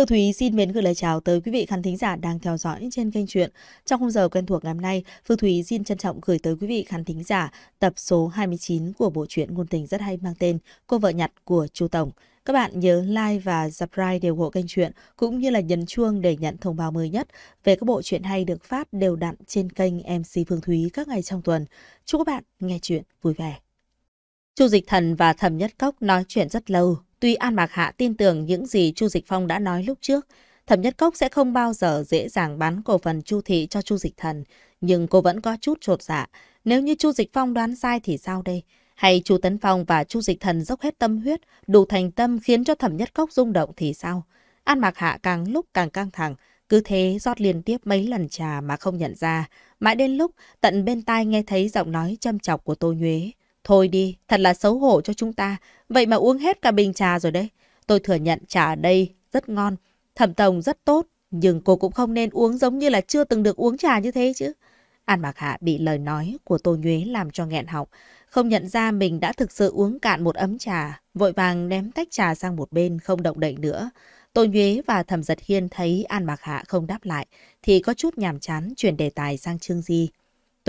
Thu Thúy xin mến gửi lời chào tới quý vị khán thính giả đang theo dõi trên kênh truyện. Trong khung giờ quen thuộc ngày hôm nay, Phương Thúy xin trân trọng gửi tới quý vị khán thính giả tập số 29 của bộ truyện ngôn tình rất hay mang tên Cô vợ nhặt của Chu Tổng. Các bạn nhớ like và subscribe để ủng hộ kênh truyện cũng như là nhấn chuông để nhận thông báo mới nhất về các bộ truyện hay được phát đều đặn trên kênh MC Phương Thúy các ngày trong tuần. Chúc các bạn nghe truyện vui vẻ. Chu Dịch Thần và Thẩm Nhất Cốc nói chuyện rất lâu, Tuy An Mạc Hạ tin tưởng những gì Chu Dịch Phong đã nói lúc trước, Thẩm Nhất Cốc sẽ không bao giờ dễ dàng bán cổ phần Chu Thị cho Chu Dịch Thần, nhưng cô vẫn có chút trột dạ. Nếu như Chu Dịch Phong đoán sai thì sao đây? Hay Chu Tấn Phong và Chu Dịch Thần dốc hết tâm huyết, đủ thành tâm khiến cho Thẩm Nhất Cốc rung động thì sao? An Mạc Hạ càng lúc càng căng thẳng, cứ thế rót liên tiếp mấy lần trà mà không nhận ra. Mãi đến lúc tận bên tai nghe thấy giọng nói châm chọc của Tô Nhuế. Thôi đi, thật là xấu hổ cho chúng ta. Vậy mà uống hết cả bình trà rồi đấy. Tôi thừa nhận trà ở đây rất ngon. Thẩm Tổng rất tốt. Nhưng cô cũng không nên uống giống như là chưa từng được uống trà như thế chứ. An Mạc Hạ bị lời nói của Tô Nhuế làm cho nghẹn họng. Không nhận ra mình đã thực sự uống cạn một ấm trà. Vội vàng ném tách trà sang một bên không động đậy nữa. Tô Nhuế và Thẩm Giật Hiên thấy An Mạc Hạ không đáp lại thì có chút nhàm chán chuyển đề tài sang Trương Di.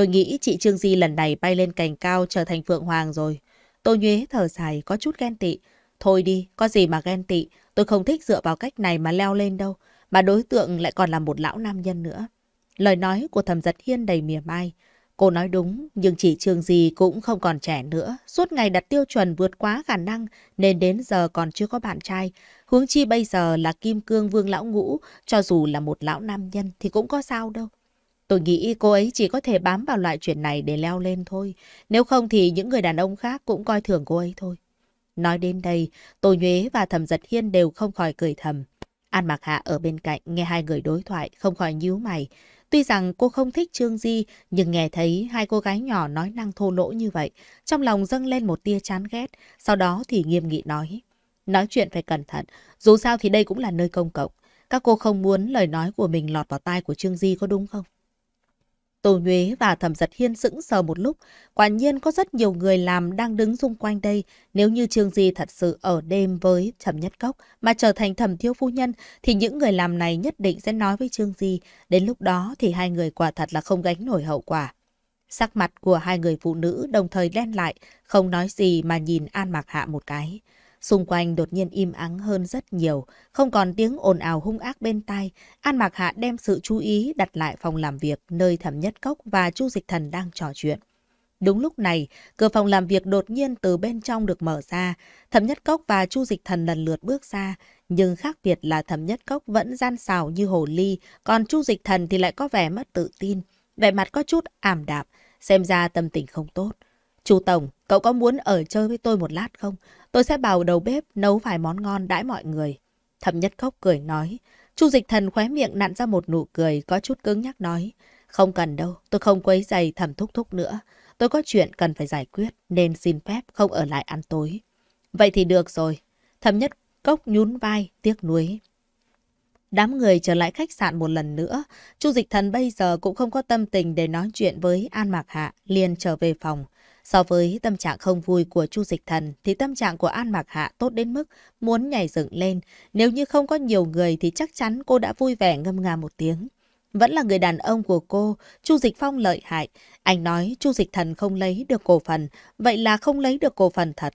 Tôi nghĩ chị Trương Di lần này bay lên cành cao trở thành Phượng Hoàng rồi. Tôi nhuế thở dài có chút ghen tị. Thôi đi, có gì mà ghen tị, tôi không thích dựa vào cách này mà leo lên đâu. Mà đối tượng lại còn là một lão nam nhân nữa. Lời nói của thẩm giật hiên đầy mỉa mai. Cô nói đúng, nhưng chị trương di cũng không còn trẻ nữa. Suốt ngày đặt tiêu chuẩn vượt quá khả năng, nên đến giờ còn chưa có bạn trai. Hướng chi bây giờ là kim cương vương lão ngũ, cho dù là một lão nam nhân thì cũng có sao đâu. Tôi nghĩ cô ấy chỉ có thể bám vào loại chuyện này để leo lên thôi. Nếu không thì những người đàn ông khác cũng coi thường cô ấy thôi. Nói đến đây, Tô Nhuế và Thẩm Giật Hiên đều không khỏi cười thầm. An Mạc Hạ ở bên cạnh nghe hai người đối thoại không khỏi nhíu mày. Tuy rằng cô không thích Trương Di, nhưng nghe thấy hai cô gái nhỏ nói năng thô lỗ như vậy, trong lòng dâng lên một tia chán ghét, sau đó thì nghiêm nghị nói. Nói chuyện phải cẩn thận, dù sao thì đây cũng là nơi công cộng. Các cô không muốn lời nói của mình lọt vào tai của Trương Di có đúng không? Tô Nhuế và Thẩm Giật Hiên sững sờ một lúc. Quả nhiên có rất nhiều người làm đang đứng xung quanh đây. Nếu như Trương Di thật sự ở đêm với Thẩm Nhất Cốc mà trở thành Thẩm Thiếu Phu Nhân, thì những người làm này nhất định sẽ nói với Trương Di. Đến lúc đó thì hai người quả thật là không gánh nổi hậu quả. Sắc mặt của hai người phụ nữ đồng thời đen lại, không nói gì mà nhìn An Mạc Hạ một cái. Xung quanh đột nhiên im ắng hơn rất nhiều, không còn tiếng ồn ào hung ác bên tai. An Mạc Hạ đem sự chú ý đặt lại phòng làm việc nơi Thẩm Nhất Cốc và Chu Dịch Thần đang trò chuyện. Đúng lúc này, cửa phòng làm việc đột nhiên từ bên trong được mở ra. Thẩm Nhất Cốc và Chu Dịch Thần lần lượt bước ra. Nhưng khác biệt là Thẩm Nhất Cốc vẫn gian xào như hồ ly, còn Chu Dịch Thần thì lại có vẻ mất tự tin. Vẻ mặt có chút ảm đạm, xem ra tâm tình không tốt. Chú Tổng, cậu có muốn ở chơi với tôi một lát không? Tôi sẽ vào đầu bếp nấu vài món ngon đãi mọi người. Thẩm Nhất Cốc cười nói. Chu Dịch Thần khóe miệng nặn ra một nụ cười có chút cứng nhắc nói. Không cần đâu, tôi không quấy giày Thẩm Thúc Thúc nữa. Tôi có chuyện cần phải giải quyết nên xin phép không ở lại ăn tối. Vậy thì được rồi. Thẩm Nhất Cốc nhún vai, tiếc nuối. Đám người trở lại khách sạn một lần nữa, Chu Dịch Thần bây giờ cũng không có tâm tình để nói chuyện với An Mạc Hạ, liền trở về phòng. So với tâm trạng không vui của Chu Dịch Thần thì tâm trạng của An Mạc Hạ tốt đến mức muốn nhảy dựng lên. Nếu như không có nhiều người thì chắc chắn cô đã vui vẻ ngâm nga một tiếng. Vẫn là người đàn ông của cô, Chu Dịch Phong lợi hại. Anh nói Chu Dịch Thần không lấy được cổ phần, vậy là không lấy được cổ phần thật.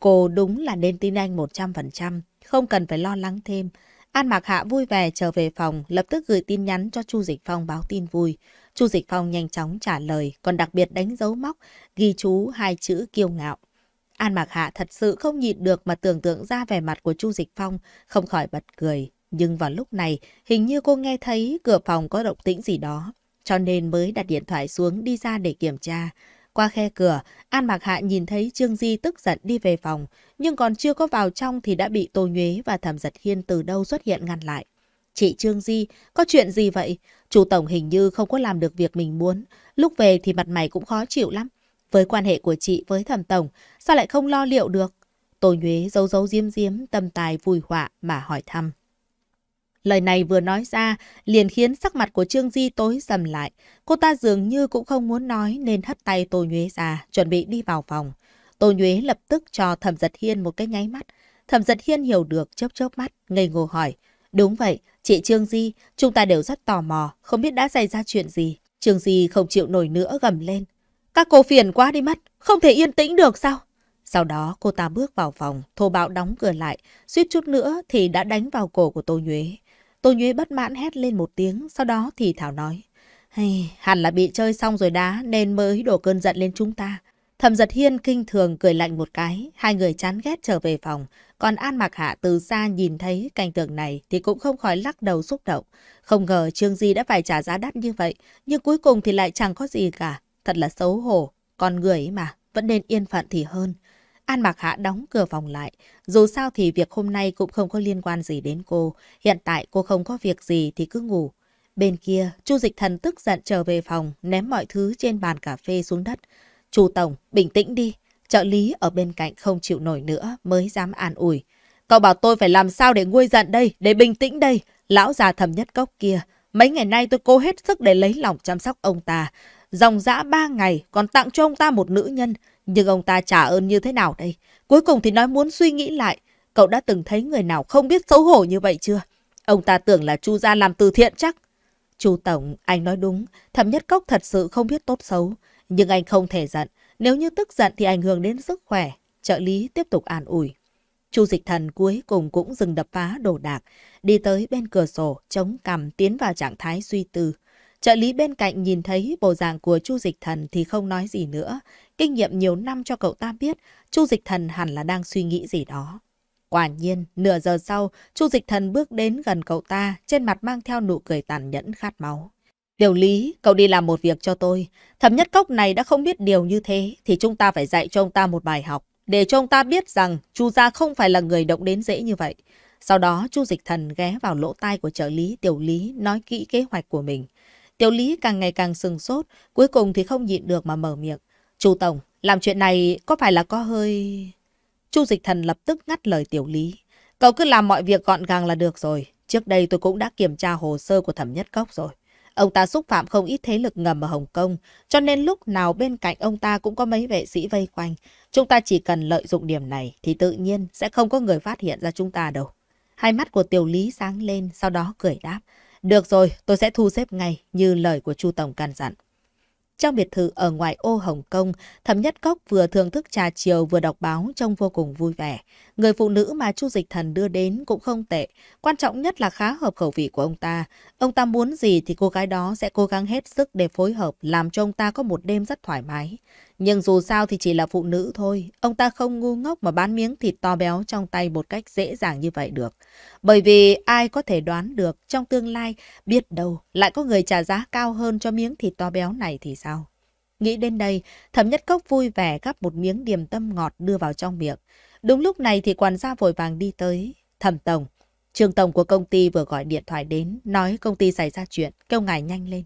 Cô đúng là nên tin anh 100%, không cần phải lo lắng thêm. An Mạc Hạ vui vẻ trở về phòng, lập tức gửi tin nhắn cho Chu Dịch Phong báo tin vui. Chu Dịch Phong nhanh chóng trả lời, còn đặc biệt đánh dấu móc, ghi chú hai chữ kiêu ngạo. An Mạc Hạ thật sự không nhịn được mà tưởng tượng ra vẻ mặt của Chu Dịch Phong, không khỏi bật cười. Nhưng vào lúc này, hình như cô nghe thấy cửa phòng có động tĩnh gì đó, cho nên mới đặt điện thoại xuống đi ra để kiểm tra. Qua khe cửa, An Mạc Hạ nhìn thấy Trương Di tức giận đi về phòng, nhưng còn chưa có vào trong thì đã bị Tô Nhuế và Thẩm Giật Hiên từ đâu xuất hiện ngăn lại. Chị Trương Di, có chuyện gì vậy? chủ Tổng hình như không có làm được việc mình muốn. Lúc về thì mặt mày cũng khó chịu lắm. Với quan hệ của chị với thẩm Tổng, sao lại không lo liệu được? Tô Nhuế giấu giấu diêm diếm tâm tài vui họa mà hỏi thăm. Lời này vừa nói ra liền khiến sắc mặt của Trương Di tối sầm lại. Cô ta dường như cũng không muốn nói nên hất tay Tô Nhuế ra, chuẩn bị đi vào phòng. Tô Nhuế lập tức cho Thẩm Giật Hiên một cái nháy mắt. Thẩm Giật Hiên hiểu được chớp chớp mắt, ngây ngô hỏi. Đúng vậy, chị Trương Di, chúng ta đều rất tò mò, không biết đã xảy ra chuyện gì. Trương Di không chịu nổi nữa gầm lên. Các cô phiền quá đi mất, không thể yên tĩnh được sao? Sau đó cô ta bước vào phòng, thô bạo đóng cửa lại, suýt chút nữa thì đã đánh vào cổ của Tô Nhuế. Tô Nhuế bất mãn hét lên một tiếng, sau đó thì Thảo nói. Hey, hẳn là bị chơi xong rồi đá nên mới đổ cơn giận lên chúng ta. Thẩm giật hiên kinh thường cười lạnh một cái, hai người chán ghét trở về phòng. Còn An Mạc Hạ từ xa nhìn thấy cảnh tượng này thì cũng không khỏi lắc đầu xúc động. Không ngờ Trương Di đã phải trả giá đắt như vậy, nhưng cuối cùng thì lại chẳng có gì cả. Thật là xấu hổ, con người ấy mà, vẫn nên yên phận thì hơn. An Mạc Hạ đóng cửa phòng lại. Dù sao thì việc hôm nay cũng không có liên quan gì đến cô. Hiện tại cô không có việc gì thì cứ ngủ. Bên kia, Chu Dịch Thần tức giận trở về phòng, ném mọi thứ trên bàn cà phê xuống đất. Chu Tổng, bình tĩnh đi. Trợ lý ở bên cạnh không chịu nổi nữa mới dám an ủi. Cậu bảo tôi phải làm sao để nguôi giận đây, để bình tĩnh đây. Lão già thầm nhất cốc kia. Mấy ngày nay tôi cố hết sức để lấy lòng chăm sóc ông ta. Dòng dã ba ngày còn tặng cho ông ta một nữ nhân. Nhưng ông ta trả ơn như thế nào đây? Cuối cùng thì nói muốn suy nghĩ lại. Cậu đã từng thấy người nào không biết xấu hổ như vậy chưa? Ông ta tưởng là chu gia làm từ thiện chắc. Chu Tổng, anh nói đúng. Thẩm nhất cốc thật sự không biết tốt xấu. Nhưng anh không thể giận, nếu như tức giận thì ảnh hưởng đến sức khỏe. Trợ lý tiếp tục an ủi. Chu dịch thần cuối cùng cũng dừng đập phá đồ đạc, đi tới bên cửa sổ, chống cằm tiến vào trạng thái suy tư. Trợ lý bên cạnh nhìn thấy bộ dạng của Chu Dịch Thần thì không nói gì nữa. Kinh nghiệm nhiều năm cho cậu ta biết, Chu Dịch Thần hẳn là đang suy nghĩ gì đó. Quả nhiên, nửa giờ sau, Chu Dịch Thần bước đến gần cậu ta, trên mặt mang theo nụ cười tàn nhẫn khát máu. Tiểu Lý, cậu đi làm một việc cho tôi. Thẩm nhất cốc này đã không biết điều như thế, thì chúng ta phải dạy cho ông ta một bài học, để cho ông ta biết rằng chu gia không phải là người động đến dễ như vậy. Sau đó, chu dịch thần ghé vào lỗ tai của trợ lý Tiểu Lý nói kỹ kế hoạch của mình. Tiểu Lý càng ngày càng sừng sốt, cuối cùng thì không nhịn được mà mở miệng. Chu Tổng, làm chuyện này có phải là có hơi... Chu dịch thần lập tức ngắt lời Tiểu Lý. Cậu cứ làm mọi việc gọn gàng là được rồi. Trước đây tôi cũng đã kiểm tra hồ sơ của thẩm nhất cốc rồi. Ông ta xúc phạm không ít thế lực ngầm ở Hồng Kông, cho nên lúc nào bên cạnh ông ta cũng có mấy vệ sĩ vây quanh. Chúng ta chỉ cần lợi dụng điểm này thì tự nhiên sẽ không có người phát hiện ra chúng ta đâu. Hai mắt của Tiểu Lý sáng lên, sau đó cười đáp. Được rồi, tôi sẽ thu xếp ngay, như lời của Chu Tổng căn dặn. Trong biệt thự ở ngoại ô Hồng Kông, Thẩm Nhất Cốc vừa thưởng thức trà chiều vừa đọc báo trông vô cùng vui vẻ. Người phụ nữ mà Chu Dịch Thần đưa đến cũng không tệ, quan trọng nhất là khá hợp khẩu vị của ông ta. Ông ta muốn gì thì cô gái đó sẽ cố gắng hết sức để phối hợp làm cho ông ta có một đêm rất thoải mái. Nhưng dù sao thì chỉ là phụ nữ thôi, ông ta không ngu ngốc mà bán miếng thịt to béo trong tay một cách dễ dàng như vậy được. Bởi vì ai có thể đoán được trong tương lai biết đâu lại có người trả giá cao hơn cho miếng thịt to béo này thì sao? Nghĩ đến đây, thẩm nhất cốc vui vẻ gắp một miếng điềm tâm ngọt đưa vào trong miệng. Đúng lúc này thì quản gia vội vàng đi tới. Thẩm tổng, trường tổng của công ty vừa gọi điện thoại đến, nói công ty xảy ra chuyện, kêu ngài nhanh lên.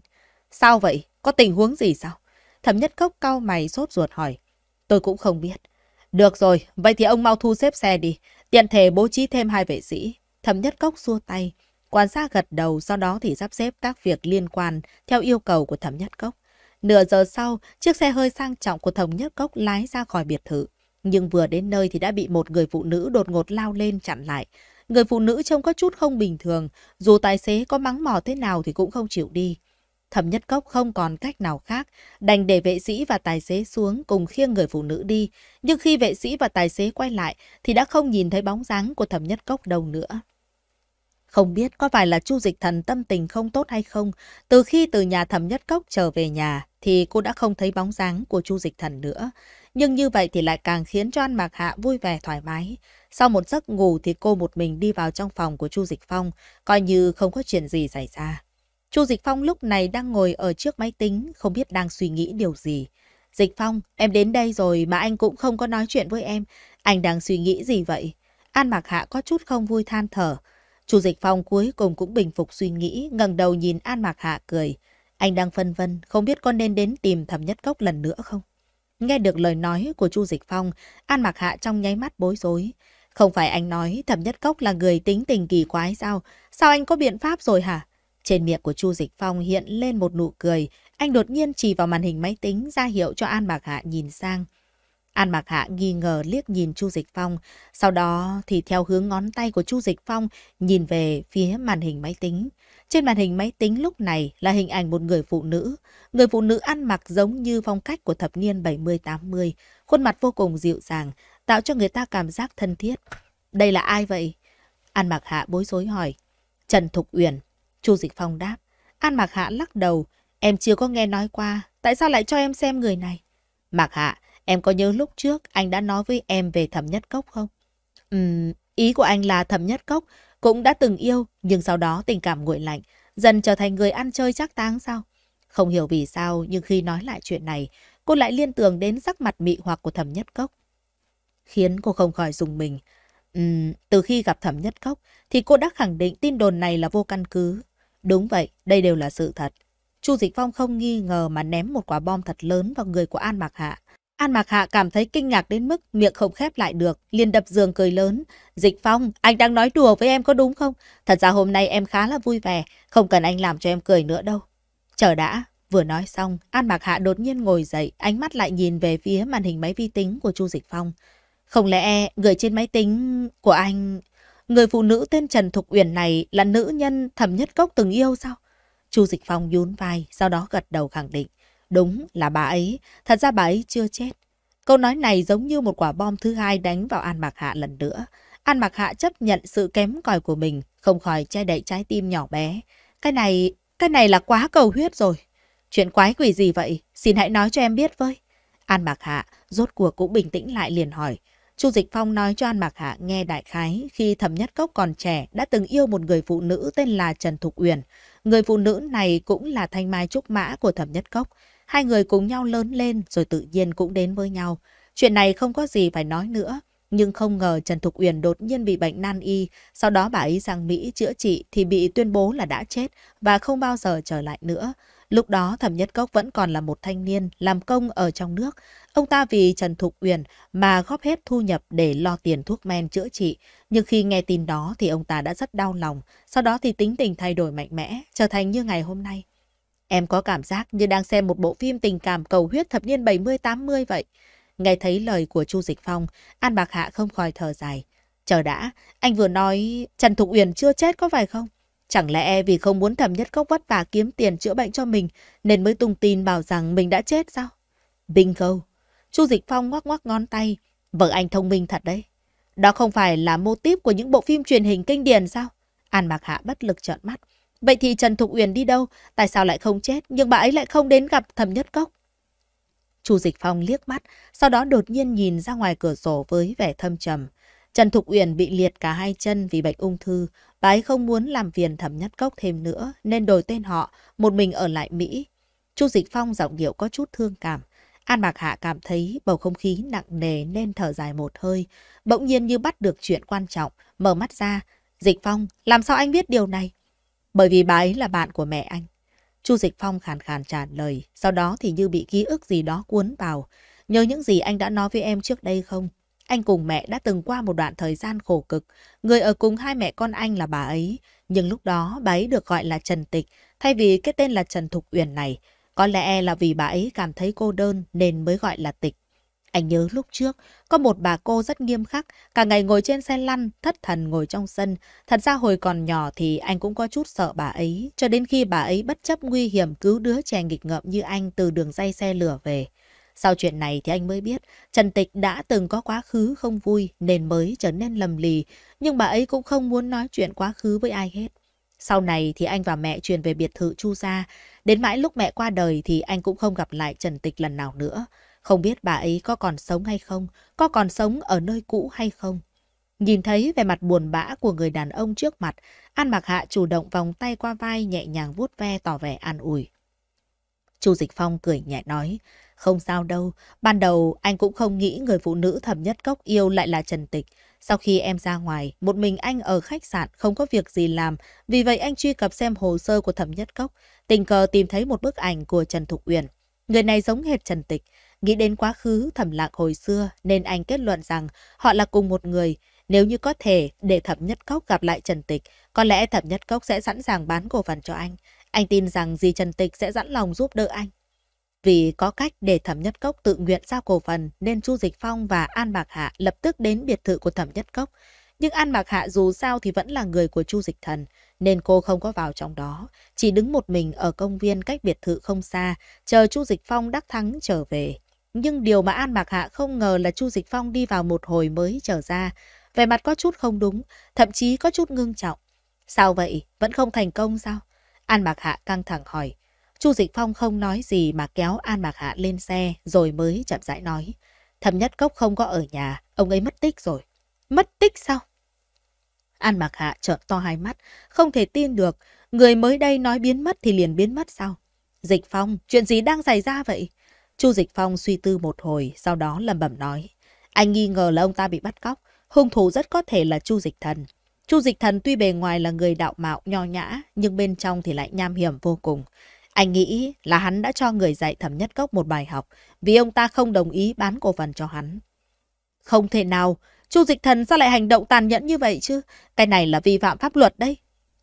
Sao vậy? Có tình huống gì sao? Thẩm nhất cốc cau mày sốt ruột hỏi. Tôi cũng không biết. Được rồi, vậy thì ông mau thu xếp xe đi. Tiện thể bố trí thêm hai vệ sĩ. Thẩm nhất cốc xua tay. Quan sát gật đầu, sau đó thì sắp xếp các việc liên quan theo yêu cầu của thẩm nhất cốc. Nửa giờ sau, chiếc xe hơi sang trọng của thẩm nhất cốc lái ra khỏi biệt thự. Nhưng vừa đến nơi thì đã bị một người phụ nữ đột ngột lao lên chặn lại. Người phụ nữ trông có chút không bình thường, dù tài xế có mắng mỏ thế nào thì cũng không chịu đi. Thẩm Nhất Cốc không còn cách nào khác, đành để vệ sĩ và tài xế xuống cùng khiêng người phụ nữ đi. Nhưng khi vệ sĩ và tài xế quay lại thì đã không nhìn thấy bóng dáng của Thẩm Nhất Cốc đâu nữa. Không biết có phải là Chu Dịch Thần tâm tình không tốt hay không, từ khi từ nhà Thẩm Nhất Cốc trở về nhà thì cô đã không thấy bóng dáng của Chu Dịch Thần nữa. Nhưng như vậy thì lại càng khiến cho An Mạc Hạ vui vẻ thoải mái. Sau một giấc ngủ thì cô một mình đi vào trong phòng của Chu Dịch Phong, coi như không có chuyện gì xảy ra. Chu Dịch Phong lúc này đang ngồi ở trước máy tính, không biết đang suy nghĩ điều gì. Dịch Phong, em đến đây rồi mà anh cũng không có nói chuyện với em. Anh đang suy nghĩ gì vậy? An Mạc Hạ có chút không vui than thở. Chu Dịch Phong cuối cùng cũng bình phục suy nghĩ, ngẩng đầu nhìn An Mạc Hạ cười. Anh đang phân vân, không biết con nên đến tìm thẩm nhất cốc lần nữa không? Nghe được lời nói của Chu Dịch Phong, An Mạc Hạ trong nháy mắt bối rối. Không phải anh nói thẩm nhất cốc là người tính tình kỳ quái sao? Sao anh có biện pháp rồi hả? Trên miệng của Chu Dịch Phong hiện lên một nụ cười, anh đột nhiên chỉ vào màn hình máy tính ra hiệu cho An Mạc Hạ nhìn sang. An Mạc Hạ nghi ngờ liếc nhìn Chu Dịch Phong, sau đó thì theo hướng ngón tay của Chu Dịch Phong nhìn về phía màn hình máy tính. Trên màn hình máy tính lúc này là hình ảnh một người phụ nữ. Người phụ nữ ăn mặc giống như phong cách của thập niên 70-80, khuôn mặt vô cùng dịu dàng, tạo cho người ta cảm giác thân thiết. Đây là ai vậy? An Mạc Hạ bối rối hỏi. Trần Thục Uyển, Chu Dịch Phong đáp. An Mạc Hạ lắc đầu. Em chưa có nghe nói qua. Tại sao lại cho em xem người này? Mạc Hạ, em có nhớ lúc trước anh đã nói với em về thẩm nhất cốc không? Ừm, ý của anh là thẩm nhất cốc cũng đã từng yêu nhưng sau đó tình cảm nguội lạnh dần trở thành người ăn chơi chắc táng sao? Không hiểu vì sao nhưng khi nói lại chuyện này cô lại liên tưởng đến sắc mặt mị hoặc của thẩm nhất cốc. Khiến cô không khỏi dùng mình. Ừm, từ khi gặp thẩm nhất cốc thì cô đã khẳng định tin đồn này là vô căn cứ Đúng vậy, đây đều là sự thật. Chu Dịch Phong không nghi ngờ mà ném một quả bom thật lớn vào người của An Mạc Hạ. An Mạc Hạ cảm thấy kinh ngạc đến mức miệng không khép lại được, liền đập giường cười lớn. Dịch Phong, anh đang nói đùa với em có đúng không? Thật ra hôm nay em khá là vui vẻ, không cần anh làm cho em cười nữa đâu. Chờ đã, vừa nói xong, An Mạc Hạ đột nhiên ngồi dậy, ánh mắt lại nhìn về phía màn hình máy vi tính của Chu Dịch Phong. Không lẽ người trên máy tính của anh... Người phụ nữ tên Trần Thục Uyển này là nữ nhân thầm nhất cốc từng yêu sao? Chu Dịch Phong nhún vai, sau đó gật đầu khẳng định. Đúng là bà ấy, thật ra bà ấy chưa chết. Câu nói này giống như một quả bom thứ hai đánh vào An Mạc Hạ lần nữa. An Mạc Hạ chấp nhận sự kém cỏi của mình, không khỏi che đậy trái tim nhỏ bé. Cái này, cái này là quá cầu huyết rồi. Chuyện quái quỷ gì vậy? Xin hãy nói cho em biết với. An Mạc Hạ rốt cuộc cũng bình tĩnh lại liền hỏi. Chu Dịch Phong nói cho An Mạc Hạ nghe đại khái khi Thẩm Nhất Cốc còn trẻ đã từng yêu một người phụ nữ tên là Trần Thục Uyển. Người phụ nữ này cũng là thanh mai trúc mã của Thẩm Nhất Cốc. Hai người cùng nhau lớn lên rồi tự nhiên cũng đến với nhau. Chuyện này không có gì phải nói nữa. Nhưng không ngờ Trần Thục Uyển đột nhiên bị bệnh nan y, sau đó bà ấy sang Mỹ chữa trị thì bị tuyên bố là đã chết và không bao giờ trở lại nữa. Lúc đó Thẩm Nhất Cốc vẫn còn là một thanh niên, làm công ở trong nước. Ông ta vì Trần Thục Uyển mà góp hết thu nhập để lo tiền thuốc men chữa trị. Nhưng khi nghe tin đó thì ông ta đã rất đau lòng. Sau đó thì tính tình thay đổi mạnh mẽ, trở thành như ngày hôm nay. Em có cảm giác như đang xem một bộ phim tình cảm cầu huyết thập niên 70-80 vậy. Nghe thấy lời của Chu Dịch Phong, An Bạc Hạ không khỏi thở dài. Chờ đã, anh vừa nói Trần Thục Uyển chưa chết có phải không? Chẳng lẽ vì không muốn thẩm nhất cốc vất vả kiếm tiền chữa bệnh cho mình nên mới tung tin bảo rằng mình đã chết sao? Bingo! Chu Dịch Phong ngoắc ngoắc ngón tay. Vợ anh thông minh thật đấy. Đó không phải là mô típ của những bộ phim truyền hình kinh điển sao? An Mạc Hạ bất lực trợn mắt. Vậy thì Trần Thục Uyển đi đâu? Tại sao lại không chết? Nhưng bà ấy lại không đến gặp Thẩm Nhất Cốc. Chu Dịch Phong liếc mắt, sau đó đột nhiên nhìn ra ngoài cửa sổ với vẻ thâm trầm. Trần Thục Uyển bị liệt cả hai chân vì bệnh ung thư. Bà ấy không muốn làm phiền Thẩm Nhất Cốc thêm nữa nên đổi tên họ, một mình ở lại Mỹ. Chu Dịch Phong giọng điệu có chút thương cảm. An Mạc Hạ cảm thấy bầu không khí nặng nề nên thở dài một hơi, bỗng nhiên như bắt được chuyện quan trọng, mở mắt ra. Dịch Phong, làm sao anh biết điều này? Bởi vì bà ấy là bạn của mẹ anh. Chu Dịch Phong khàn khàn trả lời, sau đó thì như bị ký ức gì đó cuốn vào. Nhớ những gì anh đã nói với em trước đây không? Anh cùng mẹ đã từng qua một đoạn thời gian khổ cực. Người ở cùng hai mẹ con anh là bà ấy. Nhưng lúc đó bà ấy được gọi là Trần Tịch, thay vì cái tên là Trần Thục Uyển này. Có lẽ là vì bà ấy cảm thấy cô đơn nên mới gọi là tịch. Anh nhớ lúc trước, có một bà cô rất nghiêm khắc, cả ngày ngồi trên xe lăn, thất thần ngồi trong sân. Thật ra hồi còn nhỏ thì anh cũng có chút sợ bà ấy, cho đến khi bà ấy bất chấp nguy hiểm cứu đứa trẻ nghịch ngợm như anh từ đường dây xe lửa về. Sau chuyện này thì anh mới biết Trần Tịch đã từng có quá khứ không vui nên mới trở nên lầm lì, nhưng bà ấy cũng không muốn nói chuyện quá khứ với ai hết. Sau này thì anh và mẹ chuyển về biệt thự Chu gia, Đến mãi lúc mẹ qua đời thì anh cũng không gặp lại Trần Tịch lần nào nữa. Không biết bà ấy có còn sống hay không, có còn sống ở nơi cũ hay không. Nhìn thấy vẻ mặt buồn bã của người đàn ông trước mặt, An Mạc Hạ chủ động vòng tay qua vai nhẹ nhàng vuốt ve tỏ vẻ an ủi. Chu Dịch Phong cười nhẹ nói, không sao đâu, ban đầu anh cũng không nghĩ người phụ nữ thầm nhất cốc yêu lại là Trần Tịch. Sau khi em ra ngoài, một mình anh ở khách sạn không có việc gì làm, vì vậy anh truy cập xem hồ sơ của Thẩm Nhất Cốc, tình cờ tìm thấy một bức ảnh của Trần Thục Uyển. Người này giống hệt Trần Tịch, nghĩ đến quá khứ thẩm lạc hồi xưa nên anh kết luận rằng họ là cùng một người. Nếu như có thể để Thẩm Nhất Cốc gặp lại Trần Tịch, có lẽ Thẩm Nhất Cốc sẽ sẵn sàng bán cổ phần cho anh. Anh tin rằng dì Trần Tịch sẽ sẵn lòng giúp đỡ anh. Vì có cách để Thẩm Nhất Cốc tự nguyện giao cổ phần nên Chu Dịch Phong và An Bạc Hạ lập tức đến biệt thự của Thẩm Nhất Cốc. Nhưng An Bạc Hạ dù sao thì vẫn là người của Chu Dịch Thần nên cô không có vào trong đó, chỉ đứng một mình ở công viên cách biệt thự không xa, chờ Chu Dịch Phong đắc thắng trở về. Nhưng điều mà An Bạc Hạ không ngờ là Chu Dịch Phong đi vào một hồi mới trở ra, về mặt có chút không đúng, thậm chí có chút ngưng trọng. Sao vậy? Vẫn không thành công sao? An Bạc Hạ căng thẳng hỏi. Chu Dịch Phong không nói gì mà kéo An Mạc Hạ lên xe rồi mới chậm rãi nói. Thẩm Nhất Cốc không có ở nhà, ông ấy mất tích rồi. Mất tích sao? An Mạc Hạ trợn to hai mắt, không thể tin được. Người mới đây nói biến mất thì liền biến mất sao? Dịch Phong, chuyện gì đang xảy ra vậy? Chu Dịch Phong suy tư một hồi, sau đó lầm bẩm nói. Anh nghi ngờ là ông ta bị bắt cóc, hung thủ rất có thể là Chu Dịch Thần. Chu Dịch Thần tuy bề ngoài là người đạo mạo, nho nhã, nhưng bên trong thì lại nham hiểm vô cùng. Anh nghĩ là hắn đã cho người dạy thẩm nhất cốc một bài học vì ông ta không đồng ý bán cổ phần cho hắn. Không thể nào, Chu Dịch Thần sao lại hành động tàn nhẫn như vậy chứ? Cái này là vi phạm pháp luật đấy.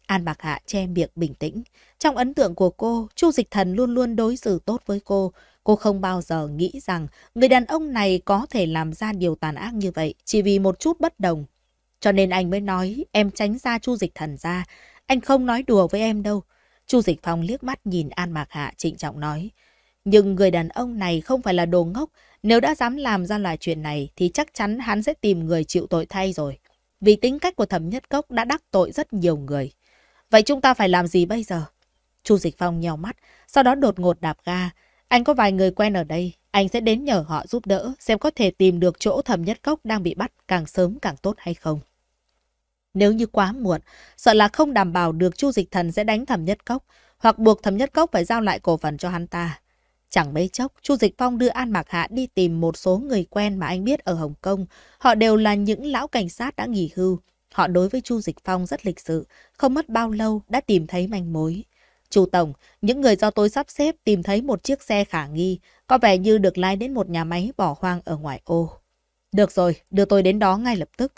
An Bạc Hạ che miệng bình tĩnh. Trong ấn tượng của cô, Chu Dịch Thần luôn luôn đối xử tốt với cô. Cô không bao giờ nghĩ rằng người đàn ông này có thể làm ra điều tàn ác như vậy chỉ vì một chút bất đồng. Cho nên anh mới nói em tránh ra Chu Dịch Thần ra. Anh không nói đùa với em đâu. Chu Dịch Phong liếc mắt nhìn An Mạc Hạ trịnh trọng nói. Nhưng người đàn ông này không phải là đồ ngốc. Nếu đã dám làm ra loài chuyện này thì chắc chắn hắn sẽ tìm người chịu tội thay rồi. Vì tính cách của thẩm nhất cốc đã đắc tội rất nhiều người. Vậy chúng ta phải làm gì bây giờ? Chu Dịch Phong nhèo mắt, sau đó đột ngột đạp ga. Anh có vài người quen ở đây, anh sẽ đến nhờ họ giúp đỡ xem có thể tìm được chỗ thẩm nhất cốc đang bị bắt càng sớm càng tốt hay không. Nếu như quá muộn, sợ là không đảm bảo được Chu Dịch Thần sẽ đánh Thẩm Nhất Cốc, hoặc buộc Thẩm Nhất Cốc phải giao lại cổ phần cho hắn ta. Chẳng mấy chốc, Chu Dịch Phong đưa An Mạc Hạ đi tìm một số người quen mà anh biết ở Hồng Kông. Họ đều là những lão cảnh sát đã nghỉ hưu. Họ đối với Chu Dịch Phong rất lịch sự, không mất bao lâu đã tìm thấy manh mối. Chu Tổng, những người do tôi sắp xếp tìm thấy một chiếc xe khả nghi, có vẻ như được lái đến một nhà máy bỏ hoang ở ngoài ô. Được rồi, đưa tôi đến đó ngay lập tức.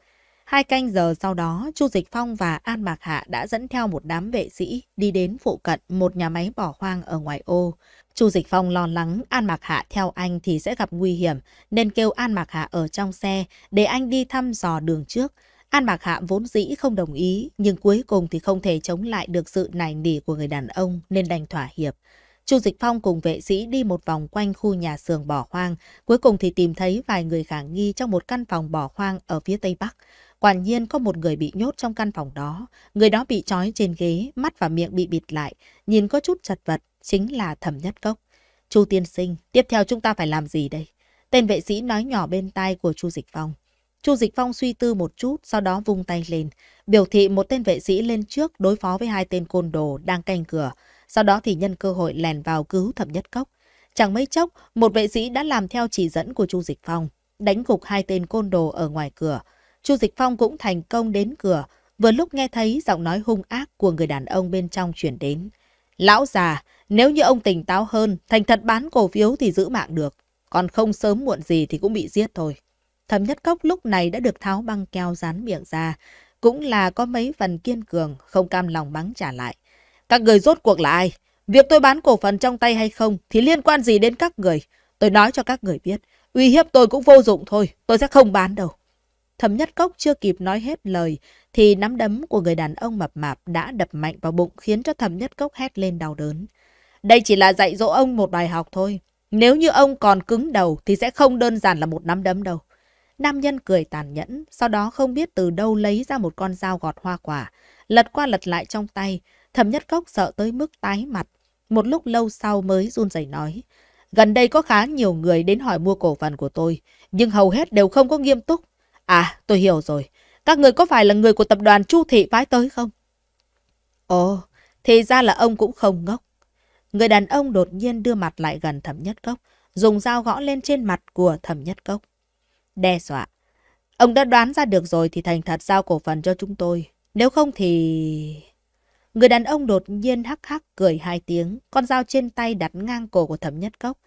Hai canh giờ sau đó, Chu Dịch Phong và An Mạc Hạ đã dẫn theo một đám vệ sĩ đi đến phụ cận một nhà máy bỏ hoang ở ngoài ô. Chu Dịch Phong lo lắng An Mạc Hạ theo anh thì sẽ gặp nguy hiểm, nên kêu An Mạc Hạ ở trong xe để anh đi thăm dò đường trước. An Mạc Hạ vốn dĩ không đồng ý, nhưng cuối cùng thì không thể chống lại được sự nài nỉ của người đàn ông nên đành thỏa hiệp. Chu Dịch Phong cùng vệ sĩ đi một vòng quanh khu nhà xưởng bỏ hoang, cuối cùng thì tìm thấy vài người khả nghi trong một căn phòng bỏ hoang ở phía tây bắc. Quả nhiên có một người bị nhốt trong căn phòng đó. Người đó bị trói trên ghế, mắt và miệng bị bịt lại. Nhìn có chút chật vật, chính là thẩm nhất cốc. Chu tiên sinh, tiếp theo chúng ta phải làm gì đây? Tên vệ sĩ nói nhỏ bên tai của Chu Dịch Phong. Chu Dịch Phong suy tư một chút, sau đó vung tay lên, biểu thị một tên vệ sĩ lên trước đối phó với hai tên côn đồ đang canh cửa, sau đó thì nhân cơ hội lèn vào cứu thẩm nhất cốc. Chẳng mấy chốc, một vệ sĩ đã làm theo chỉ dẫn của Chu Dịch Phong, đánh gục hai tên côn đồ ở ngoài cửa. Chu Dịch Phong cũng thành công đến cửa, vừa lúc nghe thấy giọng nói hung ác của người đàn ông bên trong chuyển đến. Lão già, nếu như ông tỉnh táo hơn, thành thật bán cổ phiếu thì giữ mạng được, còn không sớm muộn gì thì cũng bị giết thôi. Thẩm Nhất Cốc lúc này đã được tháo băng keo dán miệng ra, cũng là có mấy phần kiên cường, không cam lòng bắn trả lại. Các người rốt cuộc là ai? Việc tôi bán cổ phần trong tay hay không thì liên quan gì đến các người? Tôi nói cho các người biết, uy hiếp tôi cũng vô dụng thôi, tôi sẽ không bán đâu. Thẩm Nhất Cốc chưa kịp nói hết lời, thì nắm đấm của người đàn ông mập mạp đã đập mạnh vào bụng khiến cho Thẩm Nhất Cốc hét lên đau đớn. Đây chỉ là dạy dỗ ông một bài học thôi. Nếu như ông còn cứng đầu thì sẽ không đơn giản là một nắm đấm đâu. Nam nhân cười tàn nhẫn, sau đó không biết từ đâu lấy ra một con dao gọt hoa quả, lật qua lật lại trong tay, Thẩm Nhất Cốc sợ tới mức tái mặt. Một lúc lâu sau mới run rẩy nói, gần đây có khá nhiều người đến hỏi mua cổ phần của tôi, nhưng hầu hết đều không có nghiêm túc. À, tôi hiểu rồi. Các người có phải là người của tập đoàn Chu Thị phái tới không? Ồ, thì ra là ông cũng không ngốc. Người đàn ông đột nhiên đưa mặt lại gần thẩm nhất cốc, dùng dao gõ lên trên mặt của thẩm nhất cốc. Đe dọa. Ông đã đoán ra được rồi thì thành thật giao cổ phần cho chúng tôi. Nếu không thì... Người đàn ông đột nhiên hắc hắc cười hai tiếng, con dao trên tay đặt ngang cổ của thẩm nhất cốc.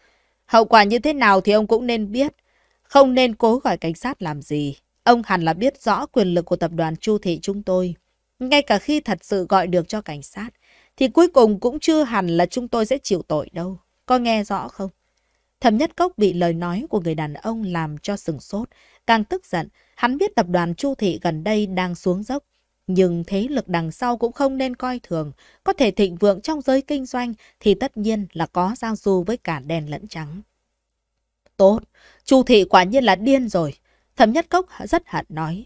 Hậu quả như thế nào thì ông cũng nên biết, không nên cố gọi cảnh sát làm gì. Ông hẳn là biết rõ quyền lực của tập đoàn Chu Thị chúng tôi. Ngay cả khi thật sự gọi được cho cảnh sát, thì cuối cùng cũng chưa hẳn là chúng tôi sẽ chịu tội đâu. Có nghe rõ không? Thẩm Nhất Cốc bị lời nói của người đàn ông làm cho sừng sốt, càng tức giận, hắn biết tập đoàn Chu Thị gần đây đang xuống dốc. Nhưng thế lực đằng sau cũng không nên coi thường, có thể thịnh vượng trong giới kinh doanh thì tất nhiên là có giao du với cả đen lẫn trắng. Tốt, Chu Thị quả nhiên là điên rồi, Thẩm Nhất Cốc rất hận nói.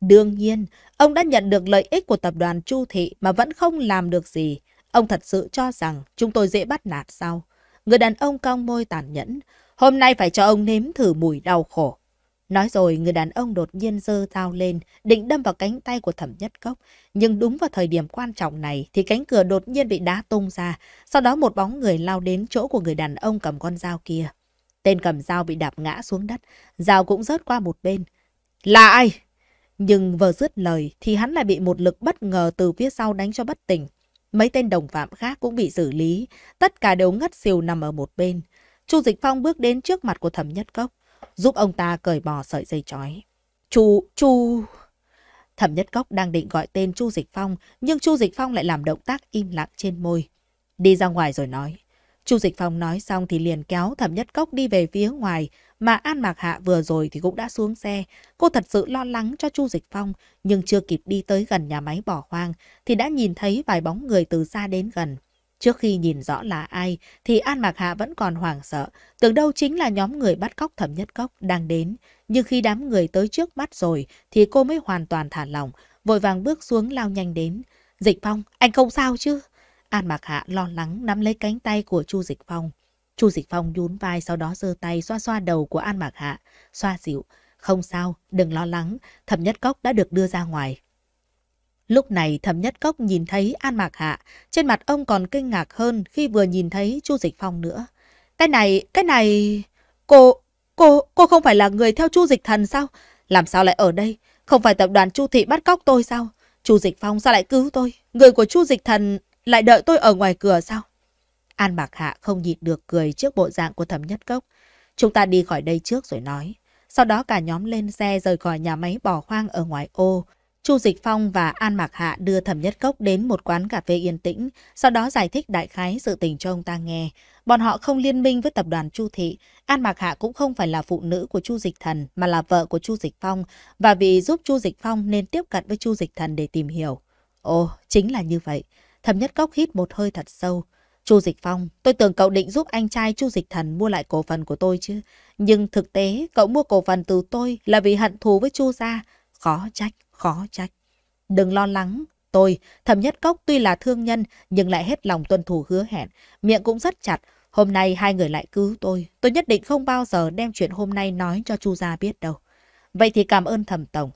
Đương nhiên, ông đã nhận được lợi ích của tập đoàn Chu Thị mà vẫn không làm được gì. Ông thật sự cho rằng chúng tôi dễ bắt nạt sao? Người đàn ông cong môi tàn nhẫn. Hôm nay phải cho ông nếm thử mùi đau khổ. Nói rồi người đàn ông đột nhiên giơ dao lên, định đâm vào cánh tay của thẩm nhất cốc. Nhưng đúng vào thời điểm quan trọng này thì cánh cửa đột nhiên bị đá tung ra. Sau đó một bóng người lao đến chỗ của người đàn ông cầm con dao kia. Tên cầm dao bị đạp ngã xuống đất, dao cũng rớt qua một bên. Là ai? Nhưng vừa dứt lời thì hắn lại bị một lực bất ngờ từ phía sau đánh cho bất tỉnh. Mấy tên đồng phạm khác cũng bị xử lý, tất cả đều ngất xỉu nằm ở một bên. Chu Dịch Phong bước đến trước mặt của Thẩm Nhất Cốc, giúp ông ta cởi bỏ sợi dây chói. Chu, Chu... Thẩm Nhất Cốc đang định gọi tên Chu Dịch Phong, nhưng Chu Dịch Phong lại làm động tác im lặng trên môi. Đi ra ngoài rồi nói. Chu Dịch Phong nói xong thì liền kéo Thẩm Nhất Cốc đi về phía ngoài, mà An Mạc Hạ vừa rồi thì cũng đã xuống xe. Cô thật sự lo lắng cho Chu Dịch Phong, nhưng chưa kịp đi tới gần nhà máy bỏ hoang thì đã nhìn thấy vài bóng người từ xa đến gần. Trước khi nhìn rõ là ai thì An Mạc Hạ vẫn còn hoảng sợ, tưởng đâu chính là nhóm người bắt cóc Thẩm Nhất Cốc đang đến. Nhưng khi đám người tới trước mắt rồi thì cô mới hoàn toàn thả lỏng, vội vàng bước xuống lao nhanh đến. Dịch Phong, anh không sao chứ? An Mạc Hạ lo lắng nắm lấy cánh tay của Chu Dịch Phong. Chu Dịch Phong nhún vai sau đó giơ tay xoa xoa đầu của An Mạc Hạ, xoa dịu. Không sao, đừng lo lắng, thẩm nhất cốc đã được đưa ra ngoài. Lúc này thẩm nhất cốc nhìn thấy An Mạc Hạ, trên mặt ông còn kinh ngạc hơn khi vừa nhìn thấy Chu Dịch Phong nữa. Cái này, cái này... Cô, cô, cô không phải là người theo Chu Dịch Thần sao? Làm sao lại ở đây? Không phải tập đoàn Chu Thị bắt cóc tôi sao? Chu Dịch Phong sao lại cứu tôi? Người của Chu Dịch Thần... Lại đợi tôi ở ngoài cửa sao? An Bạc Hạ không nhịn được cười trước bộ dạng của thẩm nhất cốc. Chúng ta đi khỏi đây trước rồi nói. Sau đó cả nhóm lên xe rời khỏi nhà máy bỏ khoang ở ngoài ô. Chu Dịch Phong và An Mạc Hạ đưa Thẩm Nhất Cốc đến một quán cà phê yên tĩnh, sau đó giải thích đại khái sự tình cho ông ta nghe. Bọn họ không liên minh với tập đoàn Chu Thị, An Mạc Hạ cũng không phải là phụ nữ của Chu Dịch Thần mà là vợ của Chu Dịch Phong, và vì giúp Chu Dịch Phong nên tiếp cận với Chu Dịch Thần để tìm hiểu. Ồ, chính là như vậy. Thẩm Nhất Cốc hít một hơi thật sâu. Chu Dịch Phong, tôi tưởng cậu định giúp anh trai Chu Dịch Thần mua lại cổ phần của tôi chứ. Nhưng thực tế, cậu mua cổ phần từ tôi là vì hận thù với Chu gia. Khó trách, khó trách. Đừng lo lắng, tôi, Thẩm Nhất Cốc tuy là thương nhân nhưng lại hết lòng tuân thủ hứa hẹn, miệng cũng rất chặt. Hôm nay hai người lại cứu tôi, tôi nhất định không bao giờ đem chuyện hôm nay nói cho Chu gia biết đâu. Vậy thì cảm ơn Thẩm tổng.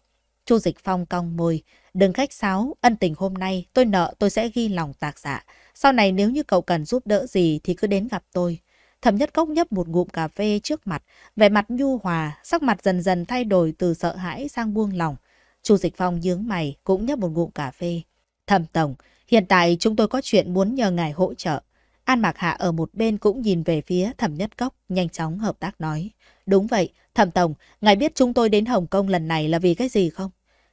Chu Dịch Phong cong môi, Đừng khách sáo, ân tình hôm nay tôi nợ tôi sẽ ghi lòng tạc dạ. Sau này nếu như cậu cần giúp đỡ gì thì cứ đến gặp tôi. Thẩm nhất cốc nhấp một ngụm cà phê trước mặt, vẻ mặt nhu hòa, sắc mặt dần dần thay đổi từ sợ hãi sang buông lòng. Chu Dịch Phong nhướng mày cũng nhấp một ngụm cà phê. Thẩm Tổng, hiện tại chúng tôi có chuyện muốn nhờ ngài hỗ trợ. An Mạc Hạ ở một bên cũng nhìn về phía Thẩm Nhất Cốc, nhanh chóng hợp tác nói. Đúng vậy, Thẩm Tổng, ngài biết chúng tôi đến Hồng Kông lần này là vì cái gì không?